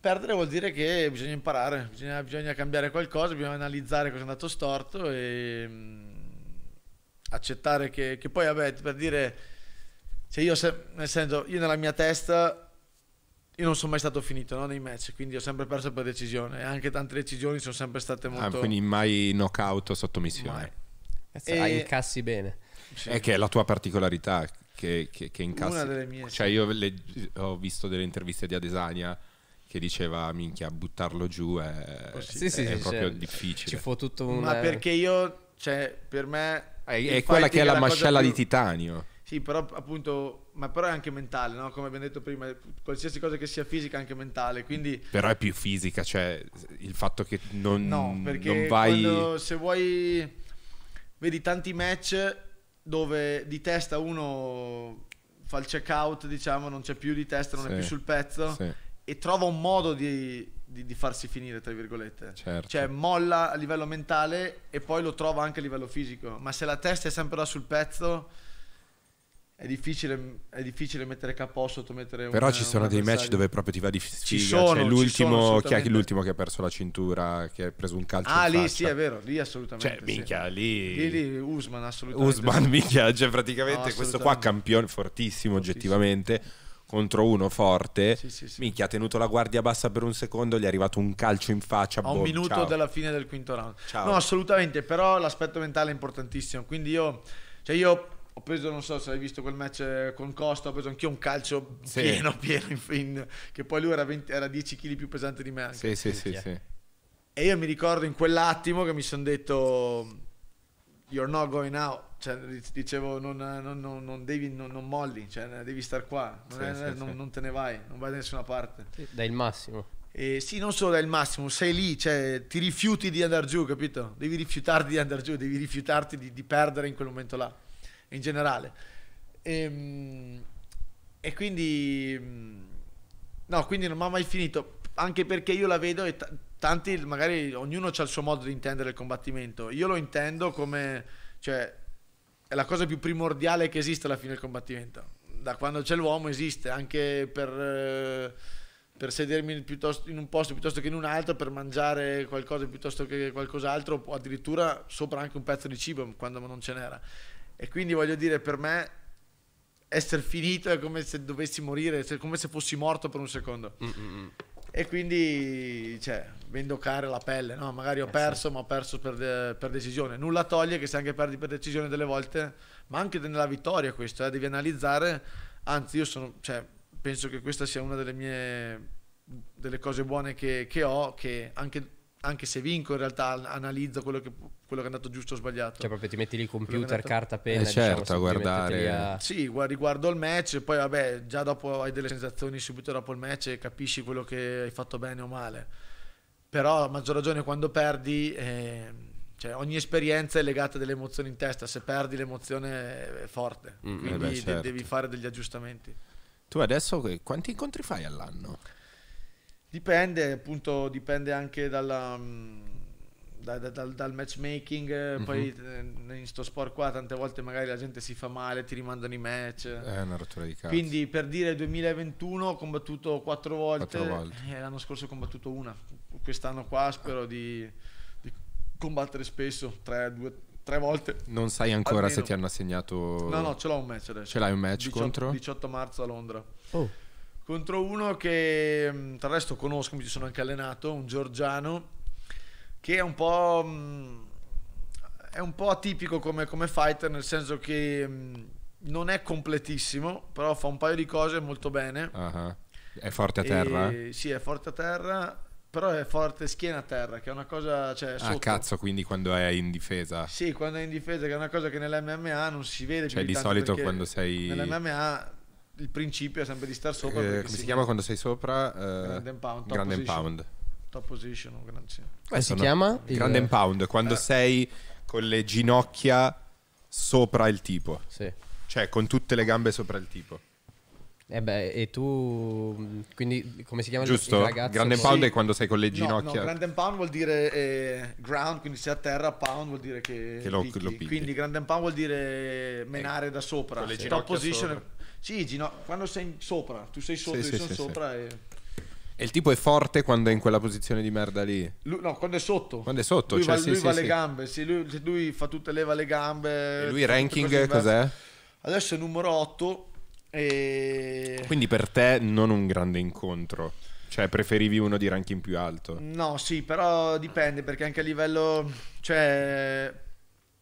Perdere vuol dire che bisogna imparare, bisogna, bisogna cambiare qualcosa, bisogna analizzare cosa è andato storto e mh, mm, accettare che, che poi, vabbè, per dire, se io, se, nel senso, io nella mia testa io non sono mai stato finito no, nei match, quindi ho sempre perso per decisione. E anche tante decisioni sono sempre state ah, molto. Ah, quindi mai knockout o sottomissione. Mai. Eh, e... Ah, incassi bene. Sì. È che è la tua particolarità che, che, che incassi. Una delle mie. Cioè, io le, ho visto delle interviste di Adesania che diceva minchia, buttarlo giù è, sì, è, sì, è proprio cioè, difficile. Ci fu tutto un. Ma perché io, cioè, per me. È, è quella che è la, la mascella più... di titanio. Sì, però appunto, ma però è anche mentale, no? Come abbiamo detto prima, qualsiasi cosa che sia fisica è anche mentale, quindi... Però è più fisica, cioè il fatto che non, no, perché non vai... Quando, se vuoi, vedi tanti match dove di testa uno fa il check out, diciamo, non c'è più di testa, non sì, è più sul pezzo sì. e trova un modo di, di, di, farsi finire, tra virgolette. Certo. Cioè molla a livello mentale e poi lo trova anche a livello fisico, ma se la testa è sempre là sul pezzo è difficile, è difficile mettere capo sotto mettere Però un, ci sono dei match dove proprio ti va di sfiga. Ci cioè, sono, cioè, l'ultimo, ci chi è che l'ultimo che ha perso la cintura, che ha preso un calcio Ah, lì sì, è vero, lì assolutamente. Cioè, minchia, lì... lì... lì Usman assolutamente. Usman, *laughs* minchia, cioè praticamente no, questo qua campione fortissimo, fortissimo, oggettivamente contro uno forte. Sì, sì, sì. Minchia, ha tenuto la guardia bassa per un secondo, gli è arrivato un calcio in faccia. A boh, un minuto ciao. dalla fine del quinto round. Ciao. No, assolutamente, però l'aspetto mentale è importantissimo. Quindi io cioè io ho preso, non so se hai visto quel match eh, con Costa, ho preso anch'io un calcio sì. pieno, *laughs* pieno, in, in, che poi lui era, 20, era 10 kg più pesante di me. Anche. Sì, sì, sì, sì, E io mi ricordo in quell'attimo che mi sono detto, you're not going out, cioè, dicevo non, non, non, non devi, non, molli, cioè, devi star qua, sì, è, sì, non, te ne vai, non vai da nessuna parte. dai il massimo. Eh, sì, non solo è il massimo, sei lì, cioè, ti rifiuti di andare giù, capito? Devi rifiutarti di andare giù, devi rifiutarti di, di perdere in quel momento là in generale. E, ehm, e quindi... Mm, no, quindi non ho mai finito, anche perché io la vedo e t- tanti, magari ognuno ha il suo modo di intendere il combattimento. Io lo intendo come... Cioè, è la cosa più primordiale che esiste alla fine del combattimento. Da quando c'è l'uomo esiste, anche per... Eh, per sedermi in un posto piuttosto che in un altro, per mangiare qualcosa piuttosto che qualcos'altro, o addirittura sopra anche un pezzo di cibo quando non ce n'era. E quindi voglio dire, per me essere finito è come se dovessi morire, è come se fossi morto per un secondo. Mm-mm. E quindi, cioè, vendocare la pelle, no? Magari ho perso, eh sì. ma ho perso per, de- per, decisione. Nulla toglie che se anche perdi per decisione delle volte, ma anche nella vittoria questo, eh, devi analizzare. Anzi, io sono, cioè, penso che questa sia una delle mie, delle cose buone che, che ho, che anche anche se vinco in realtà analizzo quello che, quello che, è andato giusto o sbagliato. Cioè proprio ti metti lì computer, andato... carta, penna. Eh diciamo, certo, a guardare. A... Sì, riguardo il match, poi vabbè già dopo hai delle sensazioni subito dopo il match e capisci quello che hai fatto bene o male. Però a maggior ragione quando perdi, eh, cioè, ogni esperienza è legata a delle emozioni in testa, se perdi l'emozione è forte, mm, eh quindi beh, certo. devi fare degli aggiustamenti. Tu adesso eh, quanti incontri fai all'anno? Dipende, appunto, dipende anche dalla, mm, da, da, dal, dal, matchmaking. Mm-hmm. Poi eh, in sto sport qua tante volte magari la gente si fa male, ti rimandano i match. Eh, è una rottura di cazzo. Quindi per dire 2021 ho combattuto quattro volte, volte. Eh, l'anno scorso ho combattuto una. Quest'anno qua spero di, di combattere spesso, tre, due, tre volte. Non sai ancora almeno. se ti hanno assegnato. No, no, ce l'ho un match adesso. Ce l'hai un match 18, contro? 18 marzo a Londra. Oh contro uno che mm, tra l'altro conosco, mi ci sono anche allenato, un Giorgiano, che è un po', mm, è un po atipico come, come, fighter, nel senso che mm, non è completissimo, però fa un paio di cose molto bene. Uh-huh. È forte a terra? E, eh? sì, è forte a terra, però è forte schiena a terra, che è una cosa... Cioè, ah, sotto. Ah, cazzo, quindi quando è in difesa? Sì, quando è in difesa, che è una cosa che nell'MMA non si vede cioè, più di, di solito quando sei... Nell'MMA il principio è sempre di star sopra. Eh, come si, si chiama quando sei sopra? Eh, grande impound. Top grande position. impound. Top position. Grande, sì. Come si chiama? Grande il... impound, quando eh. sei con le ginocchia sopra il tipo. Sì. Cioè con tutte le gambe sopra il tipo. E eh beh, e tu quindi come si chiama Giusto? Grand ragazzo? pound sì. è quando sei con le ginocchia. No, no grande pound vuol dire eh, ground, quindi se a terra, pound vuol dire che, che lo, lo Quindi grande pound vuol dire menare eh, da sopra. Con le sì. Top position sopra. Sì, Gino, quando sei sopra, tu sei sotto, sì, io sì, sono sì, sopra e... E il tipo è forte quando è in quella posizione di merda lì? Lui, no, quando è sotto. Quando è sotto, lui cioè va, sì, lui sì, va sì. le gambe, sì, lui, lui, fa tutte, leva le gambe. E lui ranking cos'è? Adesso è numero 8 e... Quindi per te non un grande incontro? Cioè preferivi uno di ranking più alto? No, sì, però dipende perché anche a livello... Cioè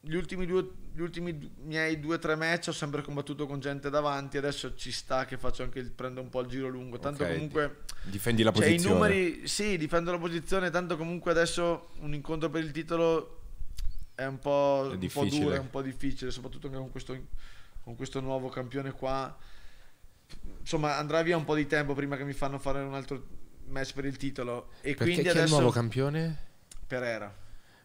gli ultimi, due, gli ultimi miei due o tre match ho sempre combattuto con gente davanti, adesso ci sta che faccio anche il, prendo un po' il giro lungo, tanto okay, comunque... Difendi la posizione. Cioè, i numeri, sì, difendo la posizione, tanto comunque adesso un incontro per il titolo è un po', è un po duro, è un po' difficile, soprattutto anche con questo, con questo nuovo campione qua. Insomma, andrà via un po' di tempo prima che mi fanno fare un altro match per il titolo. E Perché quindi adesso... è il nuovo campione? Perera.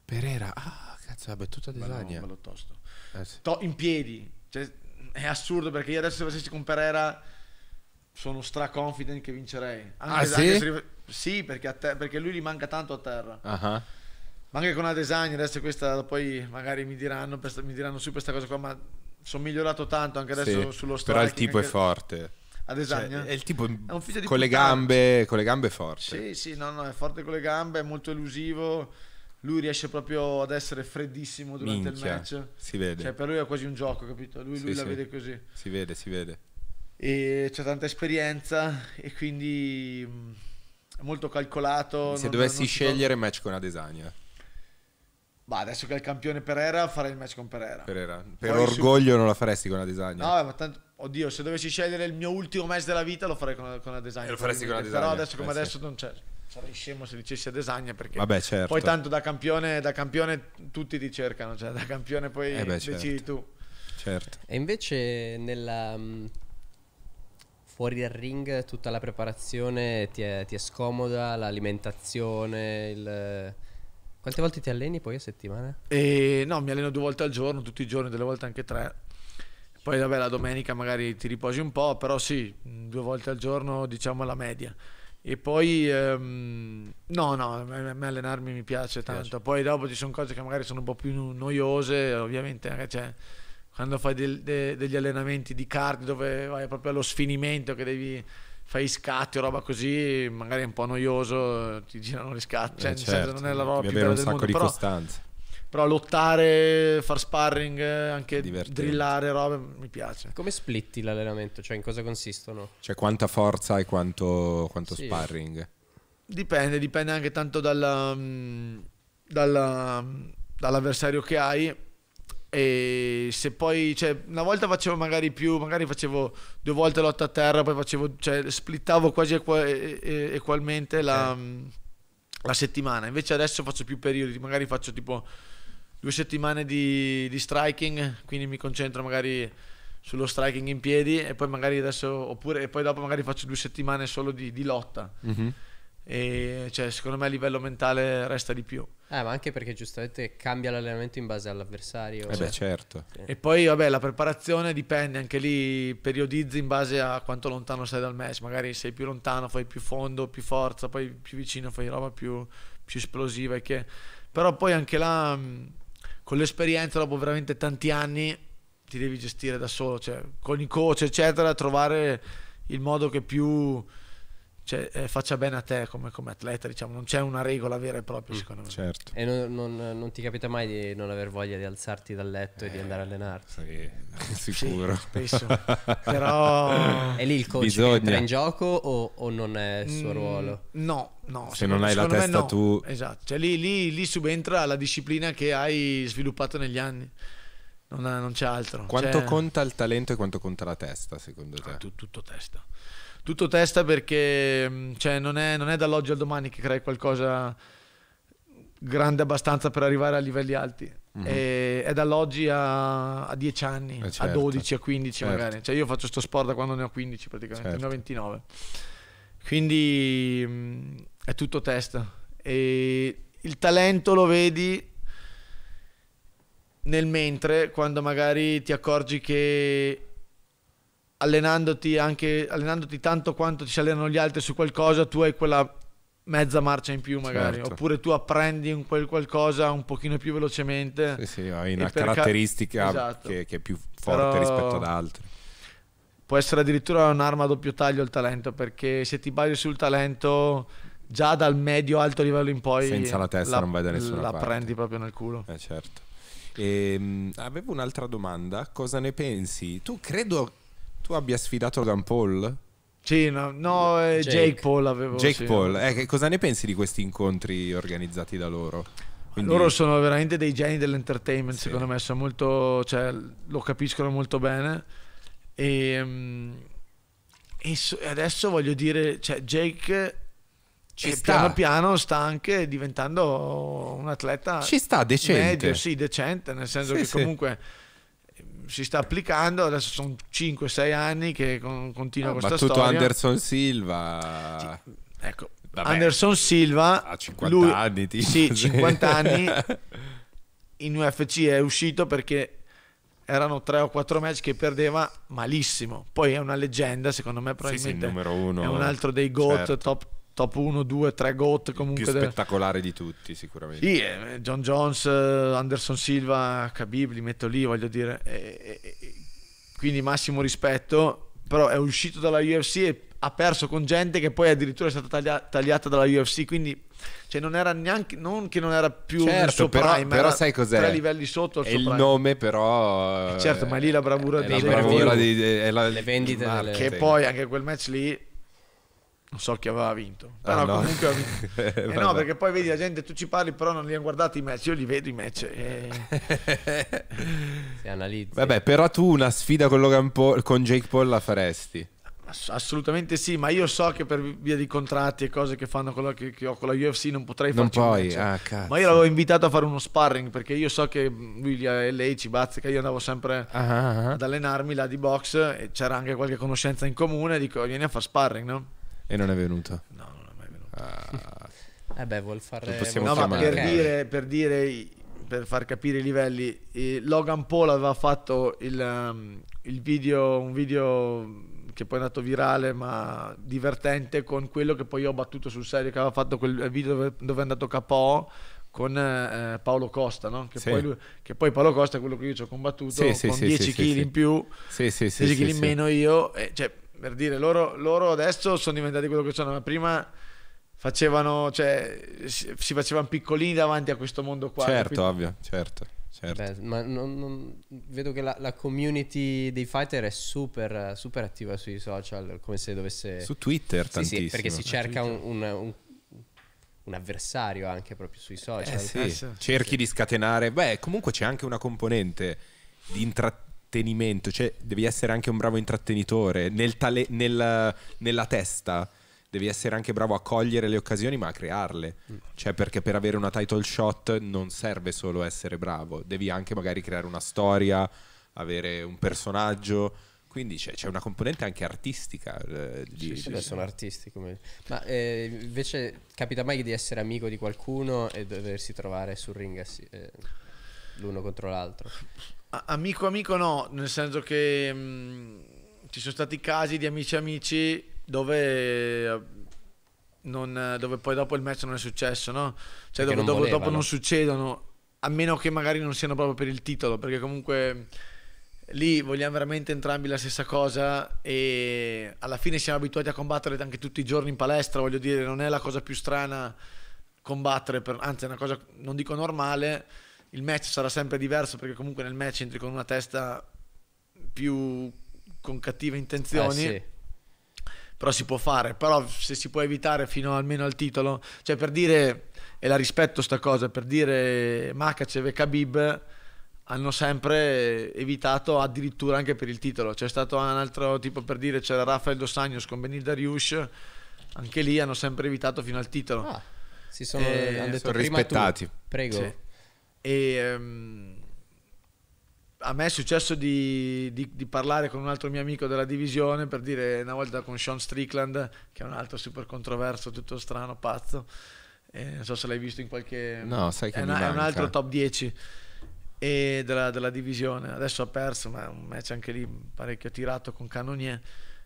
Perera, ah, Cazzo, vabbè, tutta design. Bello, tosto. Eh, sì. to- in piedi. Cioè, è assurdo perché io adesso se facessi con Pereira sono straconfident che vincerei. Anche ah, se, sì? Se, sì perché, te- perché, lui gli manca tanto a terra. Uh-huh. Ma anche con la adesso questa poi magari mi diranno, mi diranno su questa cosa qua, ma sono migliorato tanto anche adesso sì, sullo striking. Però il tipo anche... è forte. Ad esagio. Cioè, è il tipo è con, le gambe, con le gambe forte. Sì, sì, no, no, è forte con le gambe, è molto elusivo lui riesce proprio ad essere freddissimo durante Minchia, il match. Si vede. Cioè, per lui è quasi un gioco, capito? Lui, lui la sì. vede così. Si vede, si vede. E c'è tanta esperienza e quindi mm, è molto calcolato. Se non, dovessi non scegliere do... match con Adesanya. Ma adesso che è il campione Pereira, farei il match con Pereira. Pereira. Per Poi orgoglio su... non la faresti con Adesanya. No, ma tanto... Oddio, se dovessi scegliere il mio ultimo match della vita lo farei con, con Adesanya. E eh, lo faresti con Adesanya. Però adesso come eh, adesso sì. non c'è sarei scemo se dicessi a Adesagna perché Vabbè, certo. poi tanto da campione, da campione tutti ti cercano, cioè da campione poi eh beh, certo. decidi tu. Certo. E invece nella mm, fuori dal ring tutta la preparazione ti è, ti è scomoda, l'alimentazione, il... Quante volte ti alleni poi a settimana? E, no, mi alleno due volte al giorno, tutti i giorni, delle volte anche tre. Poi vabbè la domenica magari ti riposi un po', però sì, due volte al giorno diciamo la media. E poi, ehm, no, no, a me allenarmi mi piace tanto. Piace. Poi dopo ci sono cose che magari sono un po' più noiose, ovviamente, eh, cioè, quando fai del, de, degli allenamenti di card dove vai proprio allo sfinimento, che devi fai scatti o roba così, magari è un po' noioso, ti girano gli scatti, eh, cioè, certo, non è la roba più bella un sacco mondo, di però costanza. Però lottare, far sparring, anche Divertente. drillare robe, mi piace. Come splitti l'allenamento? Cioè in cosa consistono? Cioè quanta forza e quanto, quanto sì. sparring? Dipende, dipende anche tanto dalla, mm, dalla, dall'avversario che hai. E se poi, cioè, una volta facevo magari più, magari facevo due volte lotta a terra, poi facevo, cioè, splittavo quasi equalmente la, okay. Mm, la settimana. Invece adesso faccio più periodi, magari faccio tipo due settimane di, di striking, quindi mi concentro magari sullo striking in piedi e poi magari adesso oppure e poi dopo magari faccio due settimane solo di, di lotta mm-hmm. e cioè secondo me a livello mentale resta di più eh ma anche perché giustamente cambia l'allenamento in base all'avversario eh cioè. beh certo sì. e poi vabbè la preparazione dipende anche lì periodizzi in base a quanto lontano sei dal match magari sei più lontano fai più fondo più forza poi più vicino fai roba più, più esplosiva e che però poi anche là mh, con l'esperienza dopo veramente tanti anni ti devi gestire da solo, cioè con i coach eccetera, trovare il modo che più cioè, eh, faccia bene a te come, come, atleta, diciamo, non c'è una regola vera e propria mm, secondo me. Certo. E non, non, non, ti capita mai di non aver voglia di alzarti dal letto eh, e di eh, andare a allenarti? Sì, *laughs* sicuro. Sì, spesso. *laughs* Però... È lì il coach Bisogna. entra in gioco o, o, non è il suo mm, ruolo? No, no. Se non hai la testa no. tu... Esatto, cioè, lì, lì, lì subentra la disciplina che hai sviluppato negli anni. Non, non, c'è altro. Quanto cioè... conta il talento e quanto conta la testa, secondo te? Ah, tu, tutto testa tutto testa perché mm, cioè, non, è, non è dall'oggi al domani che crei qualcosa grande abbastanza per arrivare a livelli alti. Mm-hmm. è dall'oggi a, a 10 anni, eh certo. a 12, a 15 certo. magari. Cioè io faccio sto sport da quando ne ho 15 praticamente, certo. ne ho 29. Quindi mh, mm, è tutto testa. E il talento lo vedi nel mentre, quando magari ti accorgi che allenandoti, anche, allenandoti tanto quanto ti si allenano gli altri su qualcosa, tu hai quella mezza marcia in più magari certo. oppure tu apprendi un quel qualcosa un pochino più velocemente sì, sì, hai una caratteristica ca- esatto. che, che, è più forte Però... rispetto ad altri può essere addirittura un'arma a doppio taglio il talento perché se ti basi sul talento già dal medio alto livello in poi senza la testa la, non vai da nessuna la parte la prendi proprio nel culo eh certo e, ehm, avevo un'altra domanda cosa ne pensi tu credo tu abbia sfidato Logan Paul? Sì, no, no eh, Jake. Jake. Paul avevo. Jake sì. Paul, eh, cosa ne pensi di questi incontri organizzati da loro? Quindi... Loro sono veramente dei geni dell'entertainment, sì. secondo me, sono molto, cioè, lo capiscono molto bene. Ehm, e, e adesso voglio dire, cioè, Jake eh, ci sta. piano piano sta anche diventando un atleta. Ci sta, decente. Medio, sì, decente, nel senso sì, che comunque... Sì si sta applicando, adesso sono 5-6 anni che con, continua ah, questa battuto storia. battuto Anderson Silva. Sì. Ecco, Vabbè, Anderson Silva a 50 lui, anni, tipo. Sì, 50 anni *laughs* in UFC è uscito perché erano 3 o 4 match che perdeva malissimo. Poi è una leggenda, secondo me probabilmente sì, sì, uno, è un altro dei GOAT certo. top top 1, 2, 3 GOAT comunque. più spettacolare deve... di tutti sicuramente. Sì, eh, John Jones, eh, Anderson Silva, Khabib, li metto lì, voglio dire. Eh, eh, quindi massimo rispetto, però è uscito dalla UFC e ha perso con gente che poi addirittura è stata taglia tagliata dalla UFC, quindi cioè non era neanche non che non era più certo, il suo però, prime, però sai cos'è? Tre livelli sotto al il, il nome però eh, certo, ma lì la bravura è, di la bravura di, è la, le vendite delle... che poi anche quel match lì non so chi aveva vinto, però ah, ah, no. comunque vinto. *laughs* eh, no, perché poi vedi la gente, tu ci parli, però non li hanno guardati i match, io li vedo i match. E... Eh. *laughs* si analizza. Vabbè, però tu una sfida con, Paul, con Jake Paul la faresti. Assolutamente sì, ma io so che per via di contratti e cose che fanno con la, che, che ho con la UFC non potrei non farci poi, ah, Ma io l'avevo invitato a fare uno sparring perché io so che lui e lei ci bazzica, io andavo sempre ah, ah, ah, ad allenarmi là di box e c'era anche qualche conoscenza in comune, dico vieni a fare sparring, no? E non è venuta. No, non è mai venuta. Ah. *laughs* Eh beh, vuol fare... no, ma per dire, per dire, per far capire i livelli, Logan Paul aveva fatto il, um, il video, un video che poi è andato virale ma divertente con quello che poi io ho battuto sul serio che aveva fatto quel video dove, dove è andato capo con eh, Paolo Costa no? che, sì. poi lui, che, poi Paolo Costa è quello che io ci ho combattuto sì, con sì, 10 kg in più 10 kg in meno io e, cioè, per dire, loro, loro adesso sono diventati quello che sono, ma prima facevano, cioè, si, facevano piccolini davanti a questo mondo qua. Certo, quindi... ovvio, certo. certo. Beh, ma non, non... vedo che la, la, community dei fighter è super, super attiva sui social, come se dovesse... Su Twitter sì, tantissimo. Sì, perché si cerca un, un, un un avversario anche proprio sui eh, social. Eh sì. Cerchi sì. di scatenare, beh, comunque c'è anche una componente di, intra- intrattenimento, cioè devi essere anche un bravo intrattenitore nel tale, nel, nella testa. Devi essere anche bravo a cogliere le occasioni, ma a crearle. Mm. Cioè, perché per avere una title shot non serve solo essere bravo, devi anche magari creare una storia, avere un personaggio. Quindi c'è, c'è una componente anche artistica. Eh, di, sì, di... sono artisti come... Ma eh, invece capita mai di essere amico di qualcuno e doversi trovare sul ring assi- eh, l'uno contro l'altro? Amico amico no, nel senso che mh, ci sono stati casi di amici amici dove, eh, non, dove poi dopo il match non è successo, no? Cioè dove, non dopo, voleva, dopo no? non succedono, a meno che magari non siano proprio per il titolo, perché comunque lì vogliamo veramente entrambi la stessa cosa e alla fine siamo abituati a combattere anche tutti i giorni in palestra, voglio dire, non è la cosa più strana combattere, per, anzi è una cosa, non dico normale il match sarà sempre diverso perché comunque nel match entri con una testa più con cattive intenzioni. Eh, sì però si può fare. Però se si può evitare fino almeno al titolo, cioè per dire, e la rispetto sta cosa, per dire Makacev e Khabib hanno sempre evitato addirittura anche per il titolo. C'è stato un altro tipo per dire, c'era Rafael Dos Anjos con Benil Dariush, anche lì hanno sempre evitato fino al titolo. Ah, si sono, e, eh, detto sono rispettati. Tu. Prego. Sì. E um, a me è successo di, di, di, parlare con un altro mio amico della divisione per dire una volta con Sean Strickland, che è un altro super controverso, tutto strano, pazzo. E non so se l'hai visto in qualche. No, sai che è, una, è un altro top 10 e della, della, divisione. Adesso ha perso, ma è un match anche lì parecchio tirato con Canonier.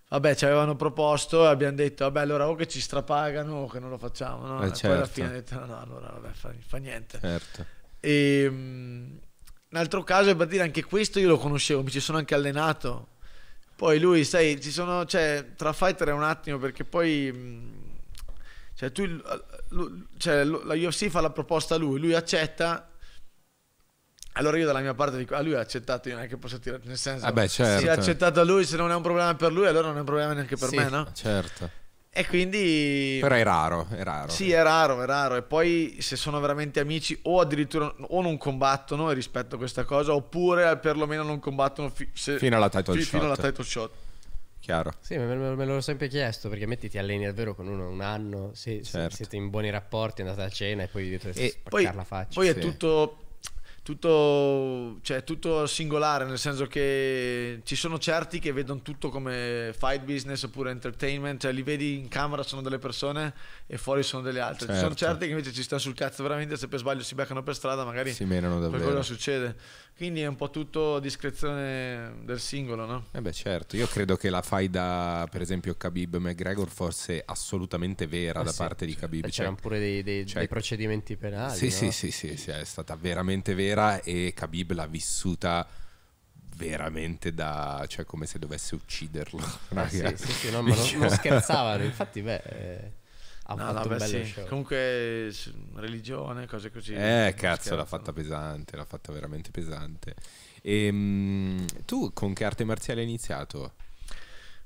Vabbè, ci avevano proposto e abbiamo detto, vabbè, allora o che ci strapagano o che non lo facciamo. No? Eh certo. poi alla certo. fine ha detto, no, no allora vabbè, fa, fa niente. Certo. E, ehm, un altro caso è per dire anche questo io lo conoscevo, mi ci sono anche allenato. Poi lui, sai, ci sono, cioè, tra fighter è un attimo perché poi... Mm, cioè, tu, lui, cioè, la UFC fa la proposta a lui, lui accetta, allora io dalla mia parte dico, ah lui ha accettato, io non è che posso tirare, nel senso, ah beh, certo. se ha certo. accettato a lui, se non è un problema per lui, allora non è un problema neanche per sì, me, no? certo. E quindi... Però è raro, è raro. Sì, è raro, è raro. E poi se sono veramente amici o addirittura o non combattono rispetto a questa cosa, oppure perlomeno non combattono fi- se... fino alla title fi- shot. Fino alla title shot. Chiaro. Sì, me, me, me l'ho sempre chiesto, perché metti ti alleni davvero con uno un anno, se, certo. se siete in buoni rapporti, andate a cena e poi vi dovete spaccare poi, la faccia. Poi sì. è tutto tutto, cioè, tutto singolare, nel senso che ci sono certi che vedono tutto come fight business oppure entertainment, cioè li vedi in camera sono delle persone e fuori sono delle altre. Certo. Ci sono certo. certi che invece ci stanno sul cazzo veramente, se per sbaglio si beccano per strada magari si menano davvero. Per quello succede. Quindi è un po' tutto a discrezione del singolo, no? Eh beh, certo. Io credo che la faida, per esempio, Khabib McGregor fosse assolutamente vera eh da sì, parte di Khabib. Eh, cioè, c'erano pure dei, dei, cioè, dei, procedimenti penali. Sì, no? sì, sì, sì, sì, è stata veramente vera e Khabib l'ha vissuta veramente da cioè come se dovesse ucciderlo. Eh sì, sì, sì, no, ma non, non *laughs* scherzavano, infatti beh, eh, ha no, fatto no, beh, sì. show. Comunque religione, cose così. Eh, cazzo, l'ha fatta pesante, l'ha fatta veramente pesante. E, ehm, mh, tu con che arte marziale hai iniziato?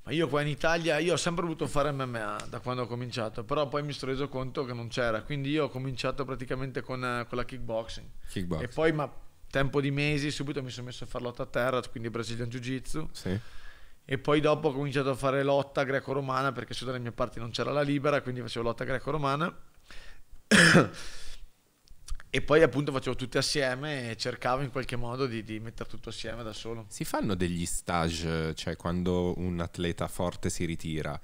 Ma io qua in Italia, io ho sempre voluto fare MMA da quando ho cominciato, però poi mi sono reso conto che non c'era, quindi io ho cominciato praticamente con, con la kickboxing. kickboxing. E poi, ma tempo di mesi, subito mi sono messo a fare lotta a terra, quindi Brazilian Jiu Jitsu. Sì e poi dopo ho cominciato a fare lotta greco-romana perché su dalle mie parti non c'era la libera, quindi facevo lotta greco-romana. e poi appunto facevo tutte assieme e cercavo in qualche modo di, di, mettere tutto assieme da solo. Si fanno degli stage, cioè quando un atleta forte si ritira,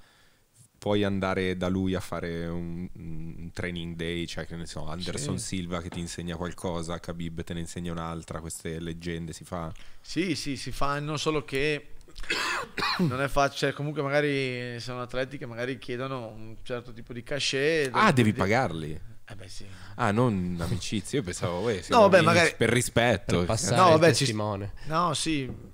puoi andare da lui a fare un, un training day, cioè che ne so, Anderson sì. Silva che ti insegna qualcosa, Khabib te ne insegna un'altra, queste leggende si fa? Sì, sì, si fanno, solo che *coughs* non è facile, comunque magari sono atleti che magari chiedono un certo tipo di cachet. Ah, devi di... pagarli. Eh beh, sì. Ah, non amicizia, io pensavo, eh, no, vabbè, magari... per rispetto. Per passare no, vabbè, testimone. Ci... No, sì.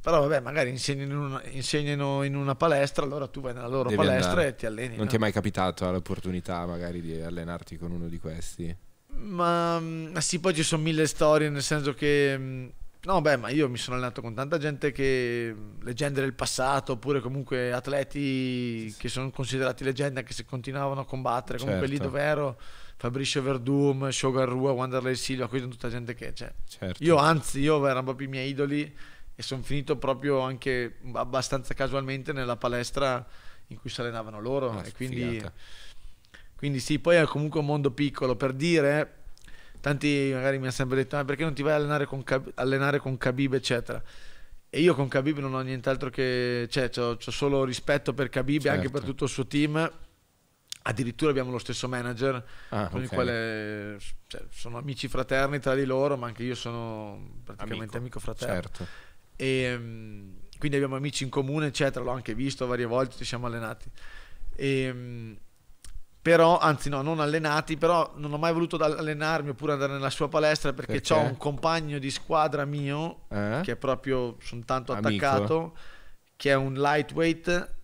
Però vabbè, magari insegnano in, in una, palestra, allora tu vai nella loro devi palestra andare. e ti alleni. Non no? ti è mai capitato l'opportunità magari di allenarti con uno di questi? Ma, ma mm, sì, poi ci sono mille storie, nel senso che mm, No, beh, ma io mi sono allenato con tanta gente che leggende del passato, oppure comunque atleti che sono considerati leggende anche se continuavano a combattere, comunque lì certo. dove ero, Fabricio Verdum, Shogun Rua, Wanderlei Silva, qui sono tutta gente che c'è. Cioè, certo. Io anzi, io erano proprio i miei idoli e sono finito proprio anche abbastanza casualmente nella palestra in cui si allenavano loro ah, e quindi, quindi sì, poi è comunque un mondo piccolo per dire tanti magari mi hanno sempre detto ah, perché non ti vai a allenare con, Khabib, allenare con Khabib eccetera e io con Khabib non ho nient'altro che cioè ho solo rispetto per Khabib certo. anche per certo. tutto il suo team addirittura abbiamo lo stesso manager ah, con okay. il quale cioè, sono amici fraterni tra di loro ma anche io sono praticamente amico, amico fraterno certo. e, ehm, quindi abbiamo amici in comune eccetera l'ho anche visto varie volte ci siamo allenati e, ehm, però, anzi no, non allenati, però non ho mai voluto allenarmi oppure andare nella sua palestra perché, perché? ho un compagno di squadra mio eh? che è proprio, sono tanto Amico. attaccato, che è un lightweight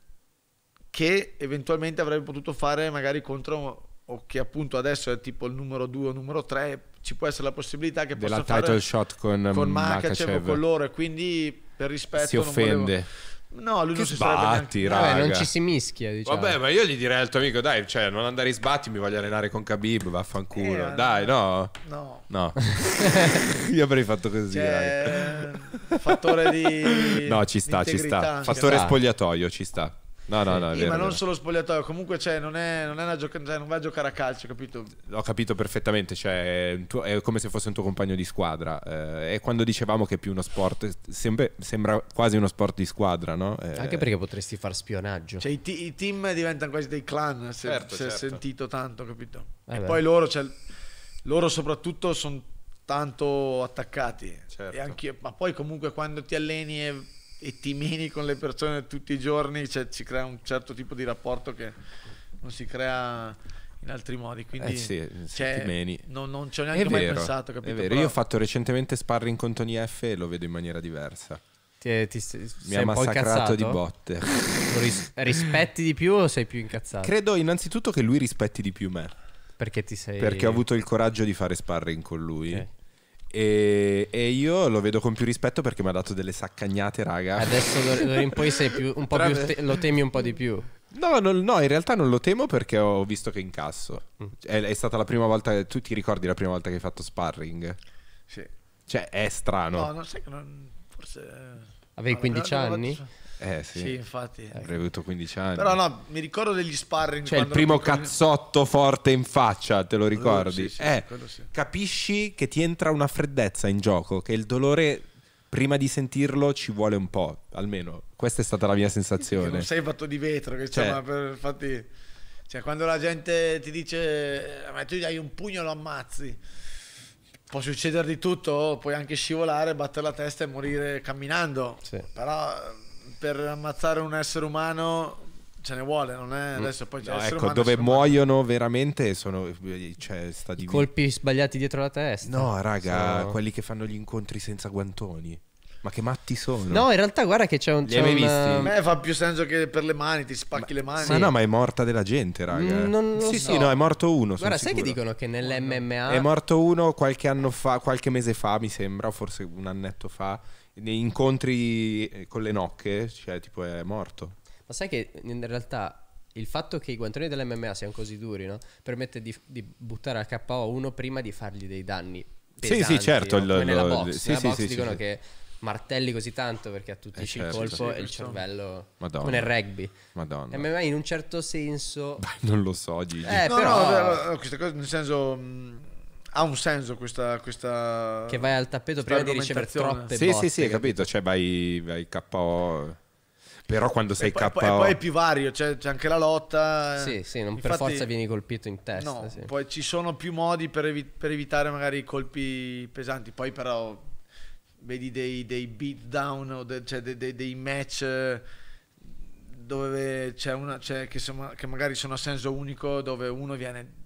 che eventualmente avrebbe potuto fare magari contro o che appunto adesso è tipo il numero 2 o numero 3 ci può essere la possibilità che possa fare... Della fare title shot con, con Makachev o con loro e quindi per rispetto si offende volevo... No, lui che non si sbatti, neanche... Vabbè, non ci si mischia. Diciamo. Vabbè, ma io gli direi al tuo amico: dai, cioè, non andare in sbatti, mi voglio allenare con Khabib, vaffanculo. Eh, dai, no. No. no. *laughs* io avrei fatto così. Cioè, fattore di. No, ci sta, ci sta. Fattore spogliatoio, ci sta. No, no, no. Sì, eh, vero, ma non solo spogliatoio, comunque cioè, non, è, non, è gioca- cioè, non, va a giocare a calcio, capito? Ho capito perfettamente, cioè, è come se fosse un tuo compagno di squadra. Eh, e quando dicevamo che è più uno sport, sempre, sembra quasi uno sport di squadra, no? Eh, Anche perché potresti far spionaggio. Cioè, i, t- i team diventano quasi dei clan, se, certo, se certo. sentito tanto, capito? Eh e beh. poi loro, cioè, loro soprattutto sono tanto attaccati. Certo. ma poi comunque quando ti alleni e e ti meni con le persone tutti i giorni, cioè, ci crea un certo tipo di rapporto che non si crea in altri modi. Quindi eh sì, cioè, non, non, ci ho neanche è mai vero, pensato. Capito? È vero, Però... io ho fatto recentemente sparring con Tony F e lo vedo in maniera diversa. ti, ti, mi ha massacrato di botte. Ris- rispetti di più o sei più incazzato? Credo innanzitutto che lui rispetti di più me. Perché ti sei. Perché ho avuto il coraggio di fare sparring con lui. Okay. E, e, io lo vedo con più rispetto perché mi ha dato delle saccagnate, raga. Adesso in poi sei più, un po più te- lo temi un po' di più. No, no, no, in realtà non lo temo perché ho visto che incasso. Mm. È, è stata la prima volta. Che, tu ti ricordi la prima volta che hai fatto sparring? Sì. Cioè, è strano. No, non sai che non, forse. Eh, Avevi 15 anni? Volta... Eh sì. sì infatti. Avrei avuto 15 anni. Però no, mi ricordo degli sparring. Cioè, il primo piccolo... cazzotto forte in faccia, te lo ricordi? Sì, sì, eh, capisci che ti entra una freddezza in gioco, che il dolore prima di sentirlo ci vuole un po', almeno questa è stata la mia sensazione. Non sei fatto di vetro, che cioè, cioè, per, infatti, cioè, quando la gente ti dice, eh, ma tu gli dai un pugno lo ammazzi, può succedere di tutto, puoi anche scivolare, battere la testa e morire camminando, sì. però per ammazzare un essere umano ce ne vuole, non è mm. adesso poi no, ecco, umano, dove muoiono umano. veramente sono cioè, sta div... colpi sbagliati dietro la testa. No, raga, sono... quelli che fanno gli incontri senza guantoni. Ma che matti sono? No, in realtà guarda che c'è un... Li c'è hai un... visti? A ehm, me fa più senso che per le mani, ti spacchi ma, le mani. Ma no, ma è morta della gente, raga. Mm, non lo sì, so. sì, no, è morto uno. Guarda, sai sicuro. che dicono che nell'MMA... È morto uno qualche anno fa, qualche mese fa, mi sembra, o forse un annetto fa incontri eh, con le nocche, cioè tipo è morto. Ma sai che in realtà il fatto che i guantoni dell'MMA siano così duri, no? Permette di, di buttare al KO uno prima di fargli dei danni. Pesanti, sì, sì, certo. No? Come nella box, sì, nella sì, box sì, dicono che martelli così tanto perché a tutti eh, certo. il colpo e il cervello Madonna. come nel rugby Madonna MMA in un certo senso Beh, non lo so Gigi eh, no, però... no, questa cosa nel senso mm, ha un senso questa, questa Che vai al tappeto prima di ricevere troppe sì, botte. Sì, sì, hai capito, cioè vai, vai KO... Però quando sei e poi, KO... e poi è più vario, c'è, anche la lotta... Sì, sì, non Infatti, per forza vieni colpito in testa. No, sì. poi ci sono più modi per, evi per evitare magari i colpi pesanti. Poi però vedi dei, dei beatdown o de, cioè dei, dei, dei, match dove c'è una cioè che, sono, che, magari sono a senso unico dove uno viene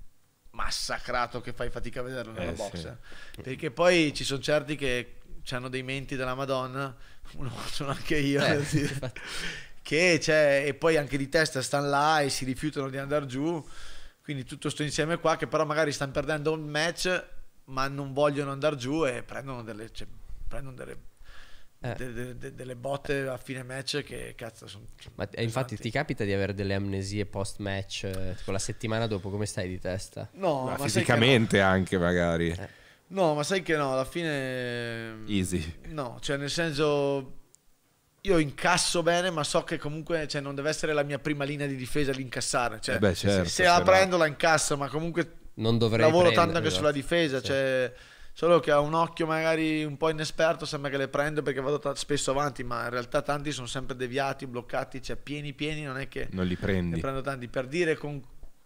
massacrato che fai fatica a vederlo nella eh, box. Sì. Eh. Perché poi ci sono certi che hanno dei menti della Madonna, uno *laughs* sono anche io. Eh, che c'è, e poi anche di testa stanno là e si rifiutano di andare giù. Quindi tutto sto insieme qua che però magari stanno perdendo un match ma non vogliono andare giù e prendono delle, cioè, prendono delle eh. de, de, delle botte a fine match che cazzo sono. Ma eh, pesanti. infatti ti capita di avere delle amnesie post match, eh, tipo la settimana dopo come stai di testa? No, ma, ma fisicamente no. anche magari. Eh. No, ma sai che no, alla fine... Mm, Easy. No, cioè nel senso... Io incasso bene, ma so che comunque cioè, non deve essere la mia prima linea di difesa l'incassare. Cioè, eh beh, certo, se, se, certo, se, la no. la incasso, ma comunque non dovrei lavoro tanto anche sulla esatto, difesa. Sì. Cioè, solo che a un occhio magari un po' inesperto sembra che le prendo perché vado t- spesso avanti, ma in realtà tanti sono sempre deviati, bloccati, cioè pieni pieni, non è che non li prendi. Ne prendo tanti per dire con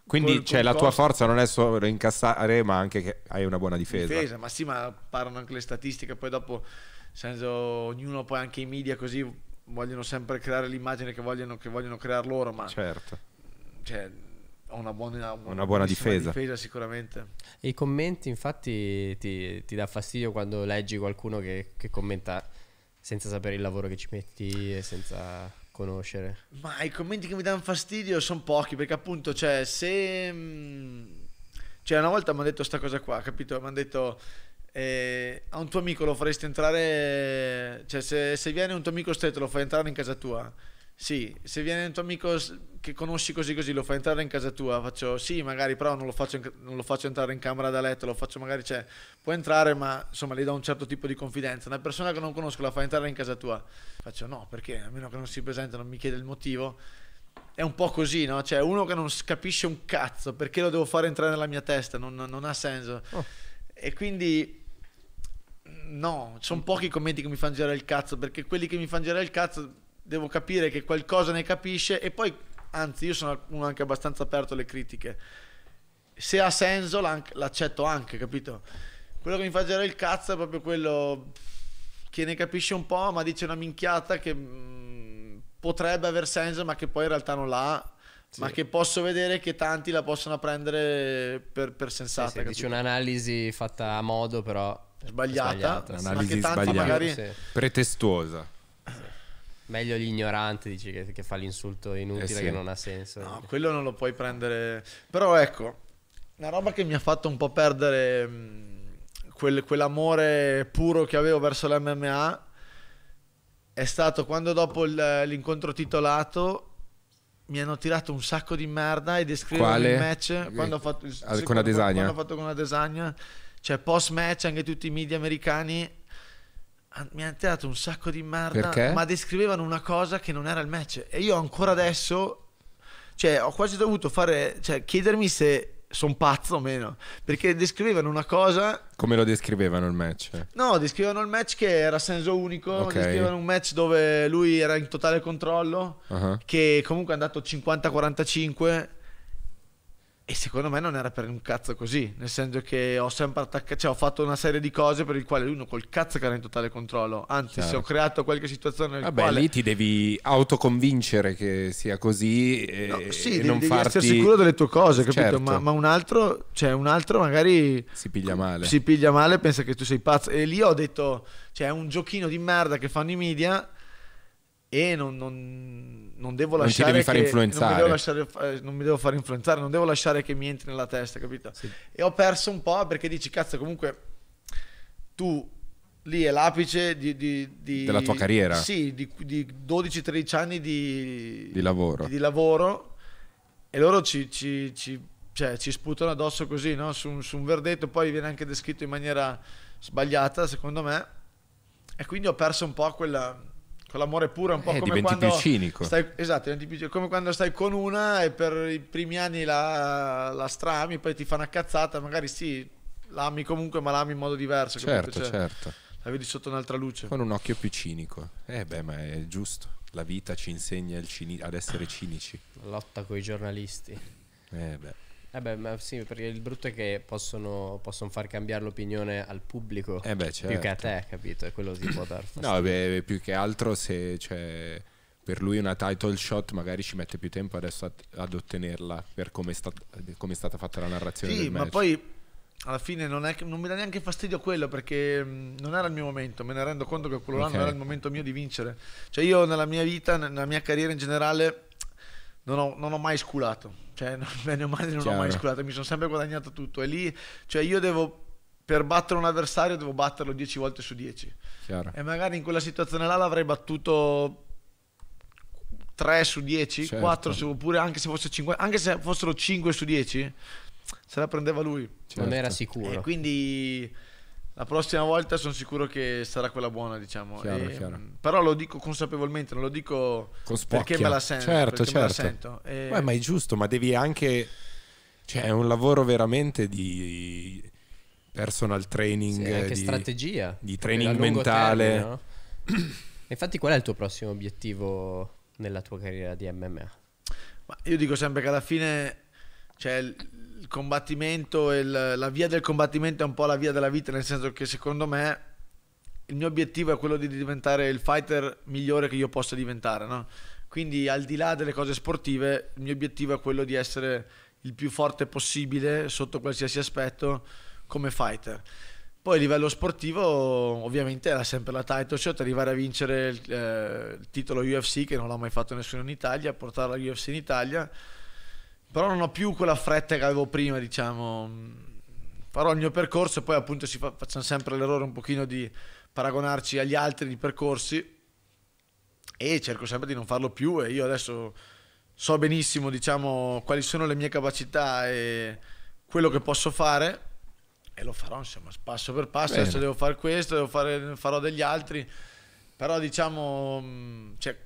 quindi col, cioè, la costo. tua forza non è solo incassare, ma anche che hai una buona difesa. Difesa, ma sì, ma parlano anche le statistiche, poi dopo, senso, ognuno poi anche i media così vogliono sempre creare l'immagine che vogliono, che vogliono creare loro, ma... Certo. Cioè, una buona, una, una buona difesa. difesa. sicuramente. E i commenti infatti ti, ti dà fastidio quando leggi qualcuno che, che, commenta senza sapere il lavoro che ci metti e senza conoscere. Ma i commenti che mi danno fastidio sono pochi perché appunto cioè se... Mm, cioè una volta mi hanno detto questa cosa qua, capito? Mi hanno detto... Eh, a un tuo amico lo faresti entrare, cioè se, se viene un tuo amico stretto lo fai entrare in casa tua sì, se viene un tuo amico che conosci così così, lo fai entrare in casa tua, faccio sì, magari, però non lo faccio, in, non lo faccio entrare in camera da letto, lo faccio magari, cioè, può entrare, ma insomma gli do un certo tipo di confidenza. Una persona che non conosco la fa entrare in casa tua, faccio no, perché a meno che non si presenta, non mi chiede il motivo. È un po' così, no? Cioè, uno che non capisce un cazzo, perché lo devo fare entrare nella mia testa? Non, non ha senso. Oh. E quindi no, sono pochi i commenti che mi fanno girare il cazzo, perché quelli che mi fanno girare il cazzo devo capire che qualcosa ne capisce e poi, anzi, io sono uno anche abbastanza aperto alle critiche. Se ha senso l'accetto anche, capito? Quello che mi fa girare il cazzo è proprio quello che ne capisce un po', ma dice una minchiata che mm, potrebbe aver senso, ma che poi in realtà non l'ha. Sì. ma che posso vedere che tanti la possono prendere per, per sensata. Sì, sì dice un'analisi fatta a modo, però sbagliata, sbagliata. ma che tanti sbagliata. magari sì. pretestuosa. Meglio l'ignorante, dici, che, che fa l'insulto inutile, eh sì. che non ha senso. No, quello non lo puoi prendere. Però ecco, una roba che mi ha fatto un po' perdere mm, quel, quell'amore puro che avevo verso l'MMA è stato quando dopo il, l'incontro titolato mi hanno tirato un sacco di merda e descrivono il match quando ho fatto con la quando, quando ho fatto con la Desagna cioè post match anche tutti i media americani Ah, mi hanno tirato un sacco di merda, Perché? ma descrivevano una cosa che non era il match. E io ancora adesso, cioè, ho quasi dovuto fare, cioè, chiedermi se sono pazzo o meno. Perché descrivevano una cosa. Come lo descrivevano il match? No, descrivevano il match che era senso unico. Okay. Descrivevano un match dove lui era in totale controllo. Uh-huh. Che comunque è andato 50-45. E secondo me non era per un cazzo così, nel senso che ho sempre attaccato, cioè ho fatto una serie di cose per il quale lui col cazzo che era in totale controllo, anzi certo. se ho certo. creato qualche situazione nel Vabbè, quale... lì ti devi autoconvincere che sia così e, no, sì, e devi, non devi farti... essere sicuro delle tue cose, capito? Certo. Ma, ma, un altro, cioè un altro magari... Si piglia male. Si piglia male, pensa che tu sei pazzo. E lì ho detto, cioè è un giochino di merda che fanno i media e non, non, non devo lasciare... Non devi far influenzare. Non mi, lasciare, eh, non mi, devo far influenzare, non devo lasciare che mi entri nella testa, capito? Sì. E ho perso un po' perché dici, cazzo, comunque tu lì è l'apice di, di, di, della tua carriera. Sì, di, 12-13 anni di, lavoro. Di, lavoro e loro ci, ci, ci, cioè, ci sputano addosso così, no? su, su, un verdetto, poi viene anche descritto in maniera sbagliata, secondo me. E quindi ho perso un po' quella, con l'amore puro è un po' eh, come quando... più cinico. Stai, esatto, più, come quando stai con una e per i primi anni la, la strami, poi ti fa una cazzata, magari sì, l'ami comunque, ma l'ami in modo diverso. Certo, cioè, certo. La vedi sotto un'altra luce. Con un occhio più cinico. Eh beh, ma è giusto. La vita ci insegna cini- ad essere cinici. Lotta con i giornalisti. Eh beh. Eh beh, ma sì, perché il brutto è che possono, possono far cambiare l'opinione al pubblico eh beh, certo. più che a certo. te, capito? È quello ti può dar No, beh, più che altro se cioè, per lui una title shot magari ci mette più tempo adesso ad, ad ottenerla per come è, stat- come è, stata fatta la narrazione. Sì, ma poi alla fine non, è, non mi dà neanche fastidio quello perché non era il mio momento, me ne rendo conto che quello okay. là non era il momento mio di vincere. Cioè io nella mia vita, nella mia carriera in generale non ho, non ho mai sculato. Cioè, *laughs* bene o male non Chiaro. ho mai sculato, mi sono sempre guadagnato tutto. E lì, cioè, io devo per battere un avversario devo batterlo 10 volte su 10. Chiaro. E magari in quella situazione là l'avrei battuto 3 su 10, certo. 4 su, oppure anche se, fosse 5, anche se fossero 5 su 10, se la prendeva lui. Certo. Non era sicuro. E quindi la prossima volta sono sicuro che sarà quella buona, diciamo. Chiaro, e, ehm, chiaro. Però lo dico consapevolmente, non lo dico perché me la sento. Certo, certo. La sento. E... Beh, ma ehm, è giusto, ma devi anche... Cioè, è un lavoro veramente di personal training. Sì, anche di, strategia. Di training mentale. Termine, no? *clears throat* Infatti, qual è il tuo prossimo obiettivo nella tua carriera di MMA? Ma io dico sempre che alla fine cioè, il combattimento, e la via del combattimento è un po' la via della vita, nel senso che secondo me il mio obiettivo è quello di diventare il fighter migliore che io possa diventare, no? Quindi al di là delle cose sportive, il mio obiettivo è quello di essere il più forte possibile sotto qualsiasi aspetto come fighter. Poi a livello sportivo ovviamente era sempre la title shot, arrivare a vincere il, eh, il titolo UFC che non l'ha mai fatto nessuno in Italia, portare la UFC in Italia però non ho più quella fretta che avevo prima, diciamo. Farò il mio percorso e poi appunto si fa, facciamo sempre l'errore un pochino di paragonarci agli altri di percorsi e cerco sempre di non farlo più e io adesso so benissimo diciamo quali sono le mie capacità e quello che posso fare e lo farò insomma passo per passo Bene. adesso devo fare questo devo fare, farò degli altri però diciamo cioè,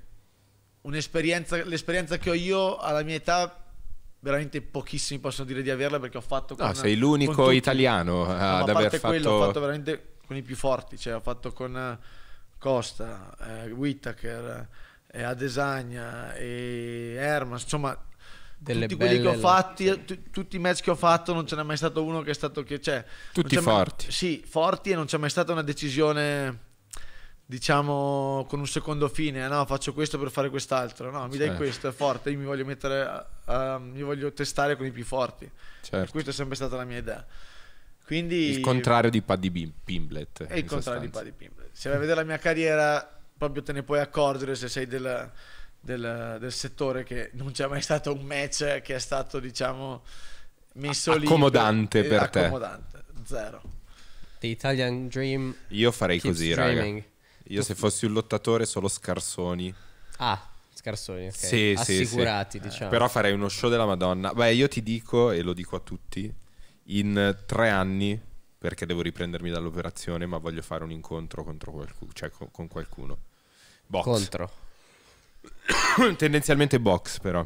l'esperienza che ho io alla mia età veramente pochissimi possono dire di averla perché ho fatto con, No, sei l'unico italiano no, eh, ad aver fatto quello ho fatto veramente con i più forti, cioè ho fatto con eh, Costa, eh, Whittaker, eh, Adesagna e Hermas, insomma delle tutti quelli che ho fatti, le... tutti i match che ho fatto, non ce n'è mai stato uno che è stato che cioè, c'è. Tutti forti. Mai, sì, forti e non c'è mai stata una decisione diciamo con un secondo fine, ah, no, faccio questo per fare quest'altro, no, mi dai certo. questo, è forte, io mi voglio mettere, uh, mi voglio testare con i più forti. Certo. Questa è sempre stata la mia idea. Quindi, il contrario di Paddy Pimblet. È il contrario sostanza. di Paddy Pimblet. Se vai a vedere la mia carriera, proprio te ne puoi accorgere se sei del, del, del settore che non c'è mai stato un match che è stato, diciamo, messo accomodante lì. Per, per accomodante te. Accomodante, zero. The Italian Dream. Io farei così, streaming. raga. Io se fossi un lottatore solo scarsoni. Ah, scarsoni, ok. Sì, Assicurati, sì, sì. Eh, diciamo. Però farei uno show della Madonna. Beh, io ti dico, e lo dico a tutti, in tre anni, perché devo riprendermi dall'operazione, ma voglio fare un incontro contro qualcuno, cioè con, con qualcuno. Box. Contro. *coughs* Tendenzialmente box, però.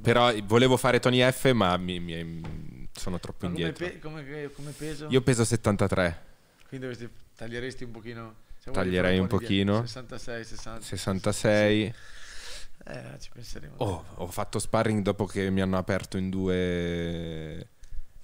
Però volevo fare Tony F, ma mi, mi sono troppo ma indietro. Come, pe- come, come peso? Io peso 73. Quindi dovresti, taglieresti un pochino... Se Taglierei un pochino. 66, 60. 66. 66. Eh, ci penseremo. Oh, ho fatto sparring dopo che mi hanno aperto in due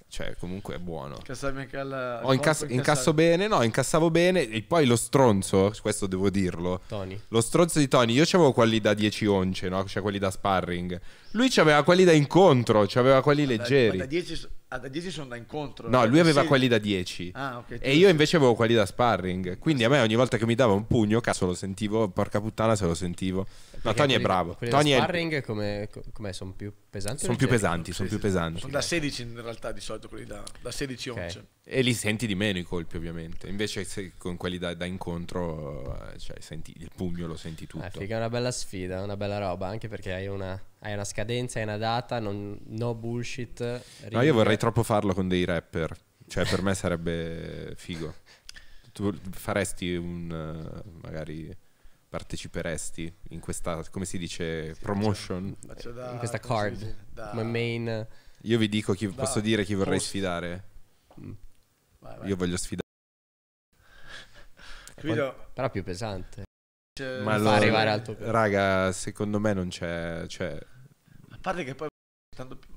cioè comunque è buono. Eh, alla... Ho incass- incasso bene, no, incassavo bene e poi lo stronzo, questo devo dirlo. Tony. Lo stronzo di Tony, io avevo quelli da 10 once, no? Cioè quelli da sparring. Lui aveva quelli da incontro, aveva quelli ma leggeri. Da, da 10 Ah, da 10 sono da incontro. No, eh, lui aveva sì. quelli da 10. Ah, okay, e io invece avevo quelli da sparring. Quindi a me ogni volta che mi dava un pugno, cazzo, lo sentivo. Porca puttana, se lo sentivo. No, Tony è bravo. Tony Tony sparring è... come, come sono più pesanti? Sono più pesanti, sono più pesanti. Sono da 16 in realtà di solito quelli da, da 16 okay. once. E li senti di meno i colpi ovviamente, invece se, con quelli da, da incontro eh, cioè, senti, il pugno lo senti ah, tutto. Ah, figa, è una bella sfida, una bella roba, anche perché hai una, hai una scadenza, hai una data, non, no bullshit. Ring. No, io vorrei troppo farlo con dei rapper, cioè per me sarebbe figo. Tu faresti un eh, magari parteciperesti in questa, come si dice, sì, promotion? Cioè, da, in questa card, dice, come main... Io vi dico, chi, da, posso dire chi vorrei post. sfidare? Mm. Vai, vai. Io voglio sfidare... Capito? Però più pesante. Cioè, Ma allora, arrivare al tuo Raga, secondo me non c'è... Cioè... A parte che poi... Tanto più...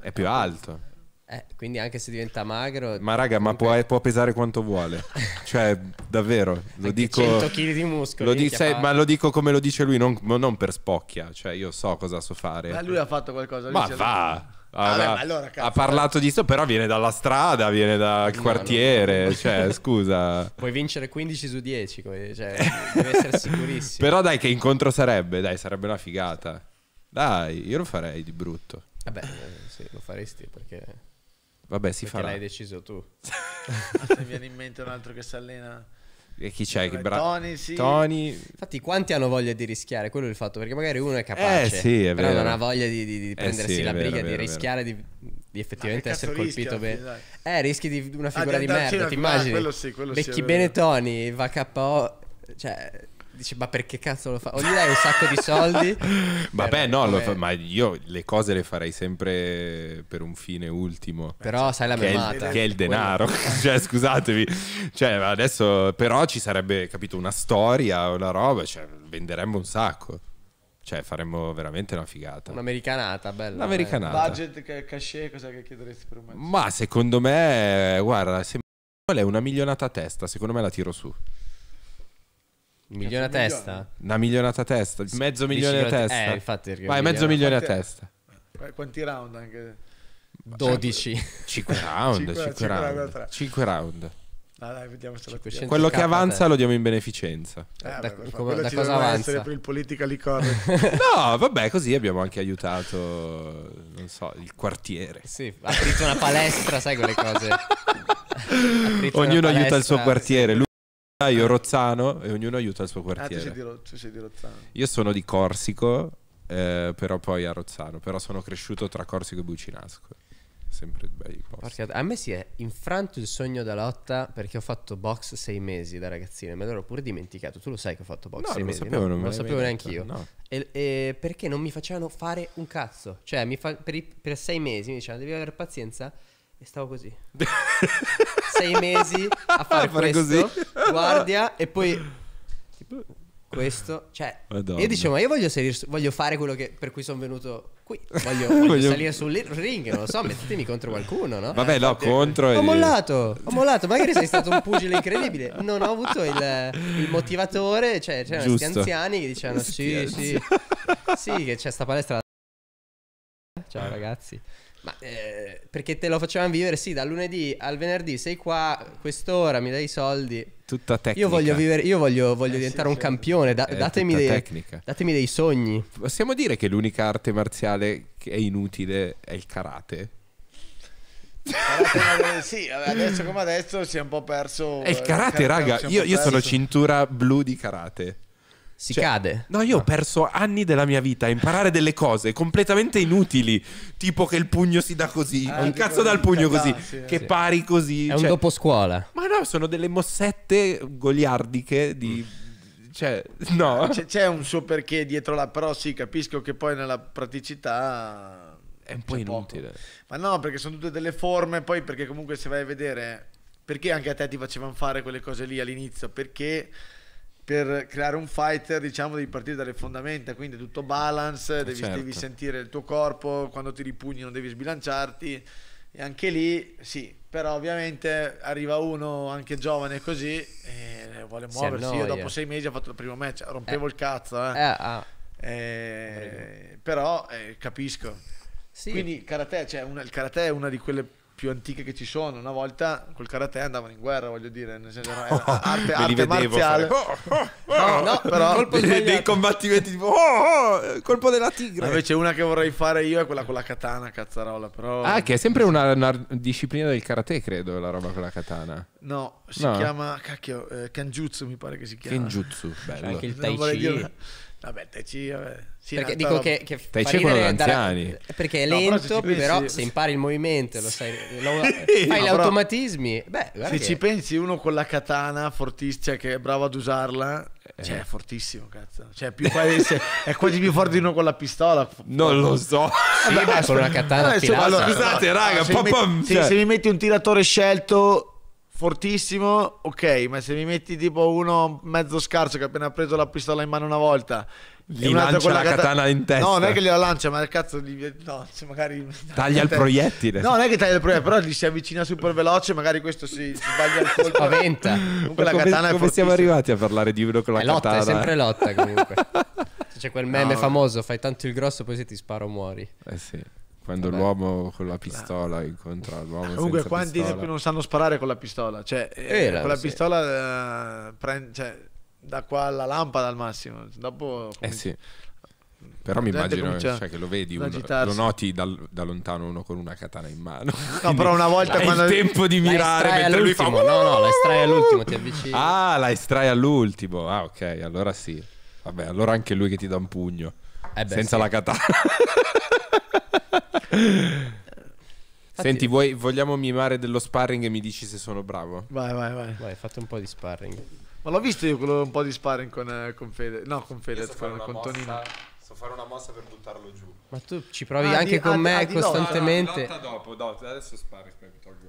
È più ecco. alto. Eh, quindi anche se diventa magro... Ma raga, ma può, può pesare quanto vuole. *laughs* cioè, davvero, lo dico... 100 kg di muscolo. ma lo dico come lo dice lui, non, non, per spocchia. Cioè, io so cosa so fare. Ma lui ha fatto qualcosa. Ma va! Allora, Vabbè, ah, allora, cazzo, ha parlato eh. di sto, però viene dalla strada, viene dal no, quartiere. No, no, cioè, *laughs* scusa. Puoi vincere 15 su 10, cioè, devi essere *laughs* sicurissimo. però dai, che incontro sarebbe? Dai, sarebbe una figata. Dai, io lo farei di brutto. Vabbè, eh, sì, lo faresti perché... Vabbè, si Perché farà. l'hai deciso tu. *laughs* Ah, se viene in mente un altro che si allena... E chi c'è? Che bra- Tony, sì. Tony. Infatti, quanti hanno voglia di rischiare? Quello è il fatto. Perché magari uno è capace, eh, sì, è però non ha voglia di, di, di eh, prendersi eh sì, la briga, vero, di vero, rischiare, di, di effettivamente essere colpito bene. Eh, rischi di una figura ah, di merda. Ti immagini? Ah, quello sì, quello Becchi bene Tony, va KO. Cioè, dice ma perché cazzo lo fa? O gli dai un sacco di soldi? *laughs* Vabbè, no, come... fa, ma io le cose le farei sempre per un fine ultimo. Eh, però esatto. sai la memata. Che, che è il eh, denaro. *laughs* cioè, scusatemi Cioè, adesso, però ci sarebbe, capito, una storia, una roba, cioè, venderemmo un sacco. Cioè, faremmo veramente una figata. Un'americanata, bella. Un'americanata. Budget, cachet, cosa che chiederesti per un mezzo? Ma secondo me, guarda, se è una milionata a testa, secondo me la tiro su. Un milione a testa? Una milionata a testa, mezzo milione a testa. Eh, infatti, Vai, mezzo milione a testa. Eh, quanti round anche? 12. 5 round, 5, round. 5 round. Ah, dai, vediamo se la tiriamo. Quello che avanza lo diamo in beneficenza. Eh, da, vabbè, come, da cosa avanza? per il political economy. *laughs* no, vabbè, così abbiamo anche aiutato, non so, il quartiere. Sì, aprite una palestra, sai quelle cose. *laughs* Ognuno palestra, aiuta il suo quartiere. Sì. Ah, io Rozzano e ognuno aiuta il suo quartiere. Ah, tu sei di, Ro- tu sei di Rozzano. Io sono di Corsico, eh, però poi a Rozzano. Però sono cresciuto tra Corsico e Bucinasco. Sempre bei posti. a me si è infranto il sogno da lotta perché ho fatto box sei mesi da ragazzina. Me l'ero pure dimenticato. Tu lo sai che ho fatto box No, sei mesi? sapevo, non me lo sapevo neanche io. no. E- e perché non mi facevano fare un cazzo? Cioè, mi fa- per, i- per sei mesi mi dicevano devi avere pazienza. E stavo così. *laughs* Sei mesi a fare, a fare questo, così. *laughs* guardia, e poi... Tipo, questo, cioè, io dicevo, ma io voglio, salire, voglio fare quello che, per cui sono venuto qui. Voglio, *laughs* voglio, salire sul ring, non lo so, mettetemi contro qualcuno, no? Vabbè, eh, no, infatti, contro. Ho e... mollato, ho mollato. Magari sei stato un pugile incredibile. Non ho avuto il, il motivatore. Cioè, c'erano Giusto. questi anziani che dicevano: Sì, sì, sì, che c'è sta palestra. Ciao, ragazzi. Ma eh, perché te lo facevamo vivere, sì, dal lunedì al venerdì sei qua, quest'ora mi dai i soldi. Tutta tecnica. Io voglio vivere, io voglio, eh voglio eh, diventare sì, un sì. campione, da, eh, datemi, dei, datemi, dei, sogni. Possiamo dire che l'unica arte marziale che è inutile è il karate? Karate, eh, sì, adesso come adesso si è un po' perso. È il karate, il karate raga. Io, io sono cintura blu di karate. Si cioè, cade. No, io ho perso anni della mia vita a imparare delle cose completamente inutili. Tipo che il pugno si dà così, ah, un cazzo dal pugno così, là, sì, eh. che sì. pari così. È cioè, un dopo scuola. Ma no, sono delle mossette goliardiche di. Mm. Cioè, no. Ah, c'è, un suo perché dietro la. Però sì, capisco che poi nella praticità. È un po' inutile. Poco. Ma no, perché sono tutte delle forme. Poi, perché comunque se vai a vedere. Perché anche a te ti facevano fare quelle cose lì all'inizio? Perché per creare un fighter, diciamo, devi partire dalle fondamenta, quindi tutto balance, eh, devi, certo. devi sentire il tuo corpo, quando ti ripugni non devi sbilanciarti. E anche lì, sì, però ovviamente arriva uno anche giovane così e vuole muoversi. Io dopo sei mesi ho fatto il primo match, rompevo eh. il cazzo. Eh. Eh, ah. Eh, però eh, capisco. Sì. Quindi karate, cioè una, il karate è una di quelle più antiche che ci sono. Una volta col karate andavano in guerra, voglio dire, nel senso era *laughs* arte, arte marziale. Oh, oh, oh, no, no, però dei, dei, combattimenti tipo oh, oh, eh, colpo della tigre. Ma invece una che vorrei fare io è quella con la katana, cazzarola, però Ah, che è sempre una, una disciplina del karate, credo, la roba con la katana. No, si no. chiama cacchio, eh, kanjutsu mi pare che si chiama. Kenjutsu, bello. Cioè, Anche il tai chi. Vabbè, Tai Chi eh, perché dico che, che Tai Chi quello degli anziani. Perché è lento, no, però, pensi, però, se impari il movimento, lo sai, *laughs* lo, fai no, gli automatismi. Beh, se che... ci pensi uno con la katana fortissima cioè che è bravo ad usarla, eh. cioè è fortissimo, cazzo. Cioè, più quasi, è quasi più forte di uno con la pistola. Non lo so. Sì, ma con una katana allora, scusate, raga, cioè. se mi metti un tiratore scelto fortissimo, ok, ma se mi metti tipo uno mezzo scarso che ha appena preso la pistola in mano una volta gli lancia la katana, katana in testa. No, non è che gliela lancia, ma il cazzo, gli... no, cioè magari taglia il *laughs* proiettile. No, non è che taglia il proiettile, però gli si avvicina super veloce, magari questo si, si sbaglia il colpo. Spaventa. Comunque ma la come, katana come siamo arrivati a parlare di uno con la è lotta, katana? È sempre lotta comunque. *laughs* C'è quel meme no. famoso, fai tanto il grosso, poi se ti sparo muori. Eh sì. Quando Vabbè. l'uomo con la eh. pistola incontra l'uomo Comunque, senza quanti pistola. non sanno sparare con la pistola? Cioè, eh, con la sì. pistola eh, prende, cioè, da qua alla lampada al massimo. Dopo, comunque... eh sì. Però mi immagino cioè, che lo vedi, uno, lo noti dal, da lontano uno con una katana in mano. No, *laughs* però una volta quando... il tempo di mirare mentre lui fa... No, no, la estrai all'ultimo, ti avvicini. Ah, la estrai all'ultimo. Ah, ok, allora sì. Vabbè, allora anche lui che ti dà un pugno. Eh beh, senza sì. la katana. *laughs* Senti, vuoi, vogliamo mimare dello sparring e mi dici se sono bravo? Vai, vai, vai. Vai, fate un po' di sparring. Ma l'ho visto io quello un po' di sparring con, eh, con Fede. No, con Fede, so con, con Tonino. So fare una mossa per buttarlo giù. Ma tu ci provi ah, anche di, con ah, me ah, costantemente. No, no, dopo, dopo, adesso sparring, mi tolgo,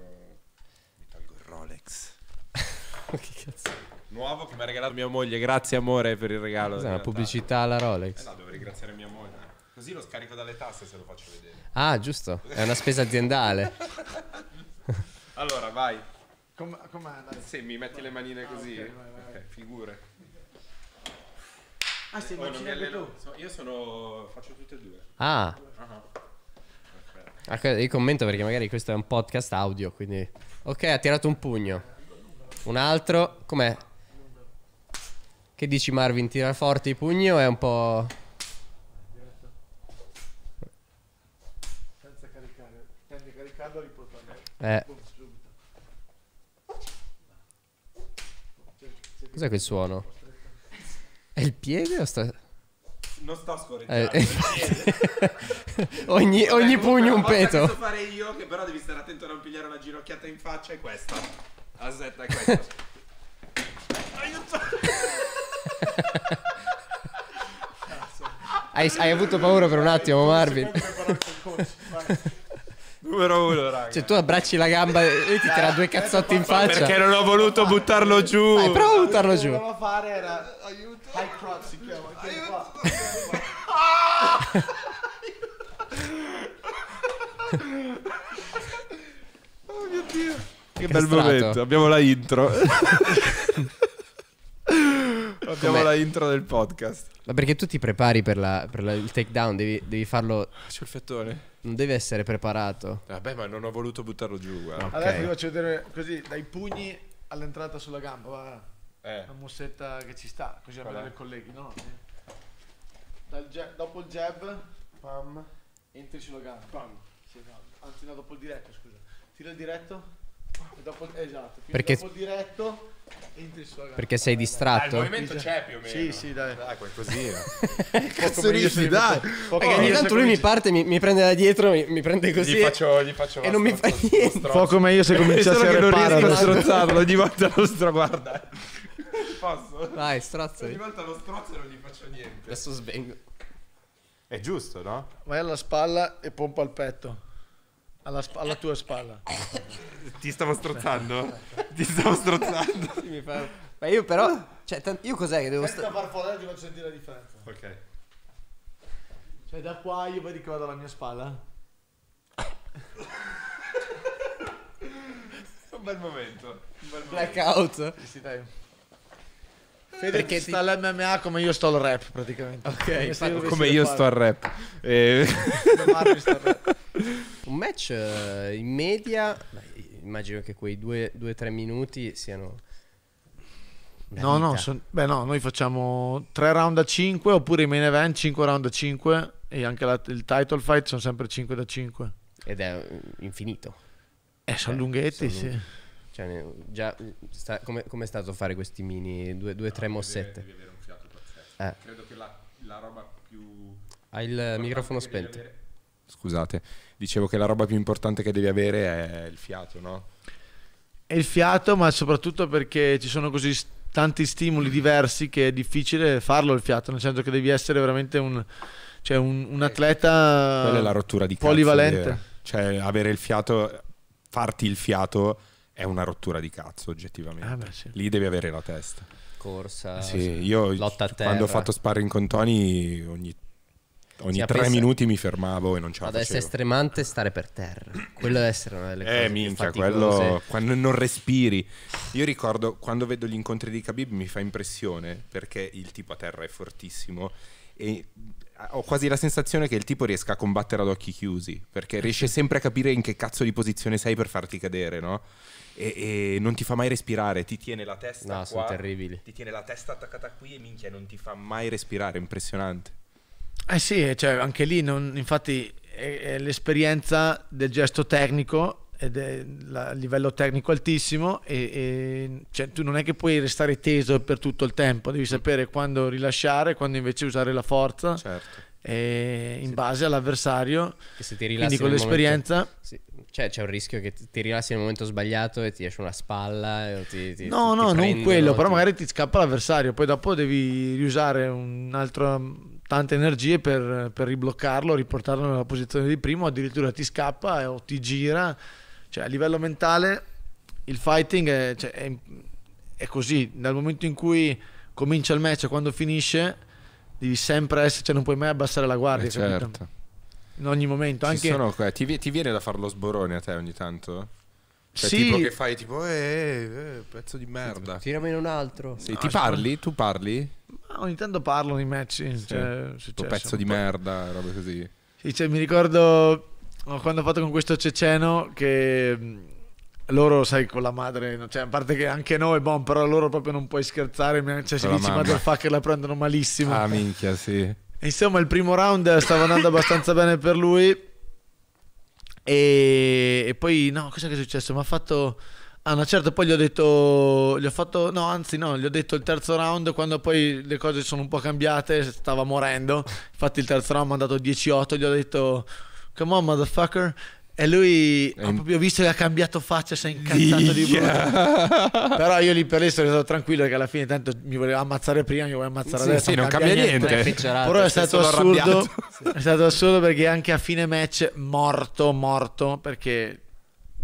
mi tolgo il Rolex. *laughs* che cazzo? Nuovo che mi ha regalato mia moglie. Grazie amore per il regalo. Cos'è una pubblicità alla Rolex? Eh no, devo ringraziare mia moglie. Così lo scarico dalle tasse se lo faccio vedere. Ah, giusto, è una spesa aziendale. *laughs* allora, vai. Com- comanda. Sì, mi metti le manine ah, così. Ah, okay, vai, vai. Okay, figure. Ah, sì, oh, non mi alleno. Tu. Io sono... faccio tutte e due. Ah. Uh-huh. Ah, okay. Io commento perché magari questo è un podcast audio, quindi... Ok, ha tirato un pugno. Un altro, com'è? Che dici Marvin, tira forte i pugni o è un po'... Eh. Cos'è quel suono? È il piede o sta... Non sto scorreggiando. Eh, eh. *laughs* ogni, ogni pugno un peto. Cosa fare io che però devi stare attento a non pigliare una ginocchiata in faccia è questa. Aspetta, è questa. Aiuto! hai, hai avuto paura per un attimo, Marvin. *laughs* Numero uno, raga. Cioè, tu abbracci la gamba e ti tira due cazzotti in faccia. Perché non ho voluto buttarlo giù. Dai, prova a buttarlo giù. Quello che volevo fare era. Aiuto. High crop si chiama. *laughs* Aiuto. oh mio dio. Che, che bel momento. Abbiamo la intro. *laughs* Abbiamo la intro del podcast. Ma perché tu ti prepari per, la, per la, il takedown? Devi, devi farlo. C'è il fettore. Non deve essere preparato. Vabbè, ma non ho voluto buttarlo giù. Okay. Adesso ti faccio vedere così: dai pugni all'entrata sulla gamba. Guarda. Eh. Una mossetta che ci sta, così almeno i colleghi, no? Jab, eh. dopo il jab, pam, entri sulla gamba. Pam. Sì, no. Anzi, no, dopo il diretto, scusa. Tira il diretto. E dopo, esatto. Perché... Dopo il diretto perché sei distratto? Ah, il movimento c'è più o meno. Sì, sì, dai. Dai, qualcosina. *laughs* Cazzo ridi, dai. Intanto lui mi parte, mi, mi, prende da dietro, mi, mi prende così. Gli faccio, gli faccio e non mi fa niente. Un po' come io se cominciassi a repare. Non riesco a strozzarlo, ogni volta lo *laughs* stro... Guarda. Posso? Vai, strozzali. Ogni volta lo strozzo e non gli faccio niente. Adesso svengo. È giusto, no? Vai alla spalla e pompa al petto alla, sp- alla tua spalla. Ti stavo strozzando? Ti stavo strozzando? Sì, mi fa... Ma io però, cioè, tant- io cos'è che devo Senza stare... far fuori ti faccio sentire la differenza. Ok. Cioè, da qua io vedi che vado alla mia spalla. un bel momento. Un bel momento. Blackout. Sì, sì, dai. Fede Perché sta ti... l'MMA come io sto al rap praticamente. Ok, come, io sto al rap. Eh... sto al rap. Un match uh, in media, beh, immagino che quei 2-3 minuti siano... No, no, son, beh, no, noi facciamo 3 round a 5 oppure i main event 5 round a 5 e anche la, il title fight sono sempre 5 da 5. Ed è mm, infinito. Eh, sono cioè, eh, lunghetti, sono lunghi. sì. Cioè, già, sta, come, come è stato fare questi mini 2-3 no, mossette? Devi, devi eh. Credo che la, la roba più... ha ah, il microfono spento. Avere... Scusate dicevo che la roba più importante che devi avere è il fiato, no? È il fiato, ma soprattutto perché ci sono così tanti stimoli diversi che è difficile farlo il fiato, nel senso che devi essere veramente un, cioè un, un eh, atleta è la rottura di polivalente. Cazzo, cioè avere il fiato, farti il fiato è una rottura di cazzo oggettivamente. Ah, beh, sì. Lì devi avere la testa. Corsa, sì, io lotta a terra. quando ho fatto sparring con Tony ogni ogni cioè, tre pensa... minuti mi fermavo e non ce la Ad essere stremante stare per terra. Quello deve essere una delle eh, cose Eh minchia, quello quando non respiri. Io ricordo quando vedo gli incontri di Khabib mi fa impressione perché il tipo a terra è fortissimo e eh, ho quasi la sensazione che il tipo riesca a combattere ad occhi chiusi, perché riesce eh sempre a capire in che cazzo di posizione sei per farti cadere, no? E, e non ti fa mai respirare, ti tiene la testa no, qua, sono terribili. ti tiene la testa attaccata qui e minchia non ti fa mai respirare, impressionante. Eh sì, eh, cioè anche lì, non, infatti, è, è l'esperienza del gesto tecnico ed è a livello tecnico altissimo e, e cioè, tu non è che puoi restare teso per tutto il tempo, devi mm. sapere quando rilasciare, quando invece usare la forza. Certo. in base all'avversario, quindi con l'esperienza, momento... sì. Cioè, c'è un rischio che ti rilassi nel momento sbagliato e ti esce una spalla. Ti, ti, no, ti, no, non quello. Però magari ti scappa l'avversario. Poi dopo devi riusare un'altra tante energie per, per ribloccarlo, riportarlo nella posizione di primo, addirittura ti scappa o ti gira. Cioè, a livello mentale il fighting è, cioè, è, è così, dal momento in cui comincia il match a quando finisce devi sempre essere, cioè non puoi mai abbassare la guardia. Eh certo. In ogni momento. anche... Sono, eh, ti, ti, viene da fare lo sborone a te ogni tanto? Cioè, sì. tipo che fai tipo, eh, eh, pezzo di merda. Tirami in un altro. Sì, no, ti parli? Tu parli? ogni tanto parlo nei match. Sì. Cioè, pezzo di merda, roba così. Sì, cioè, mi ricordo oh, quando ho fatto con questo ceceno che mm, loro sai con la madre cioè, a parte che anche noi bon, però loro proprio non puoi scherzare cioè, se dici motherfucker la prendono malissimo ah minchia sì insomma il primo round stava andando abbastanza bene per lui e, e poi no cosa che è successo mi ha fatto Ah, una certa poi gli ho detto, gli ho fatto, no anzi no, gli ho detto il terzo round quando poi le cose sono un po' cambiate, stava morendo, infatti il terzo round mi ha dato 10-8, gli ho detto come on motherfucker e lui ho proprio visto che ha cambiato faccia, si è incazzato di brutto. Però io lì per lì sono stato tranquillo perché alla fine tanto mi voleva ammazzare prima, mi voleva ammazzare sì, adesso. Sì, non cambia, niente. niente. Però è stato assurdo. È stato assurdo perché anche a fine match morto, morto perché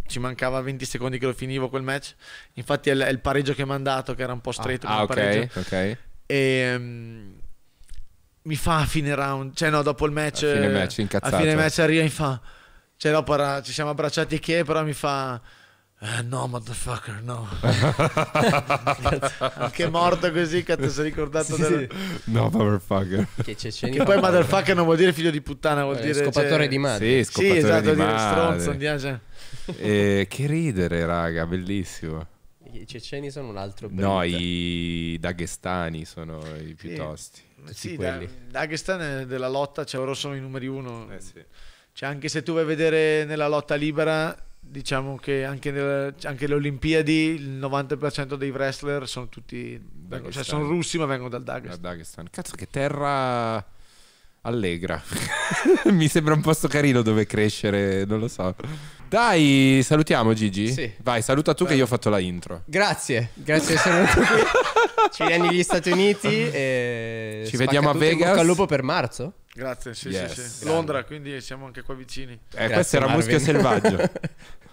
ci mancava 20 secondi che lo finivo quel match. Infatti è, l- è il pareggio che mi ha mandato, che era un po' stretto. Ah, ah ok, ok. E, um, mi fa a fine round, cioè no, dopo il match... A fine match, incazzato. A fine match arriva e mi fa... Cioè dopo era, ci siamo abbracciati che, però mi fa... Eh, no, motherfucker, no. *laughs* Anche morto così, cazzo, sei ricordato sì, del... sì. No, motherfucker. Che, che poi motherfucker non vuol dire figlio di puttana, vuol eh, dire... Cioè scopatore cioè... di madre. Sì, scopatore sì, esatto, di madre. Sì, esatto, stronzo, non piace. Cioè, eh, che ridere, raga, bellissimo. I ceceni sono un altro brand. No, i daghestani sono i più sì. tosti. Sì, da, Dagestan della lotta, cioè loro sono i numeri uno. Eh sì. cioè, anche se tu vai a vedere nella lotta libera, diciamo che anche, nel, anche le Olimpiadi il 90% dei wrestler sono tutti... cioè sono russi ma vengono dal Dagestan. Da Dagestan. Cazzo che terra allegra. *laughs* Mi sembra un posto carino dove crescere, non lo so. Dai, salutiamo Gigi. Sì. Vai, saluta tu Beh. che io ho fatto la intro. Grazie, grazie di essere venuto qui. *laughs* Ci vediamo negli Stati Uniti. E Ci vediamo a Vegas. Bocca al lupo per marzo. Grazie, sì, yes. sì, sì. Londra, quindi siamo anche qua vicini. Eh, Grazie, questo era Marvin. Muschio Selvaggio. *laughs*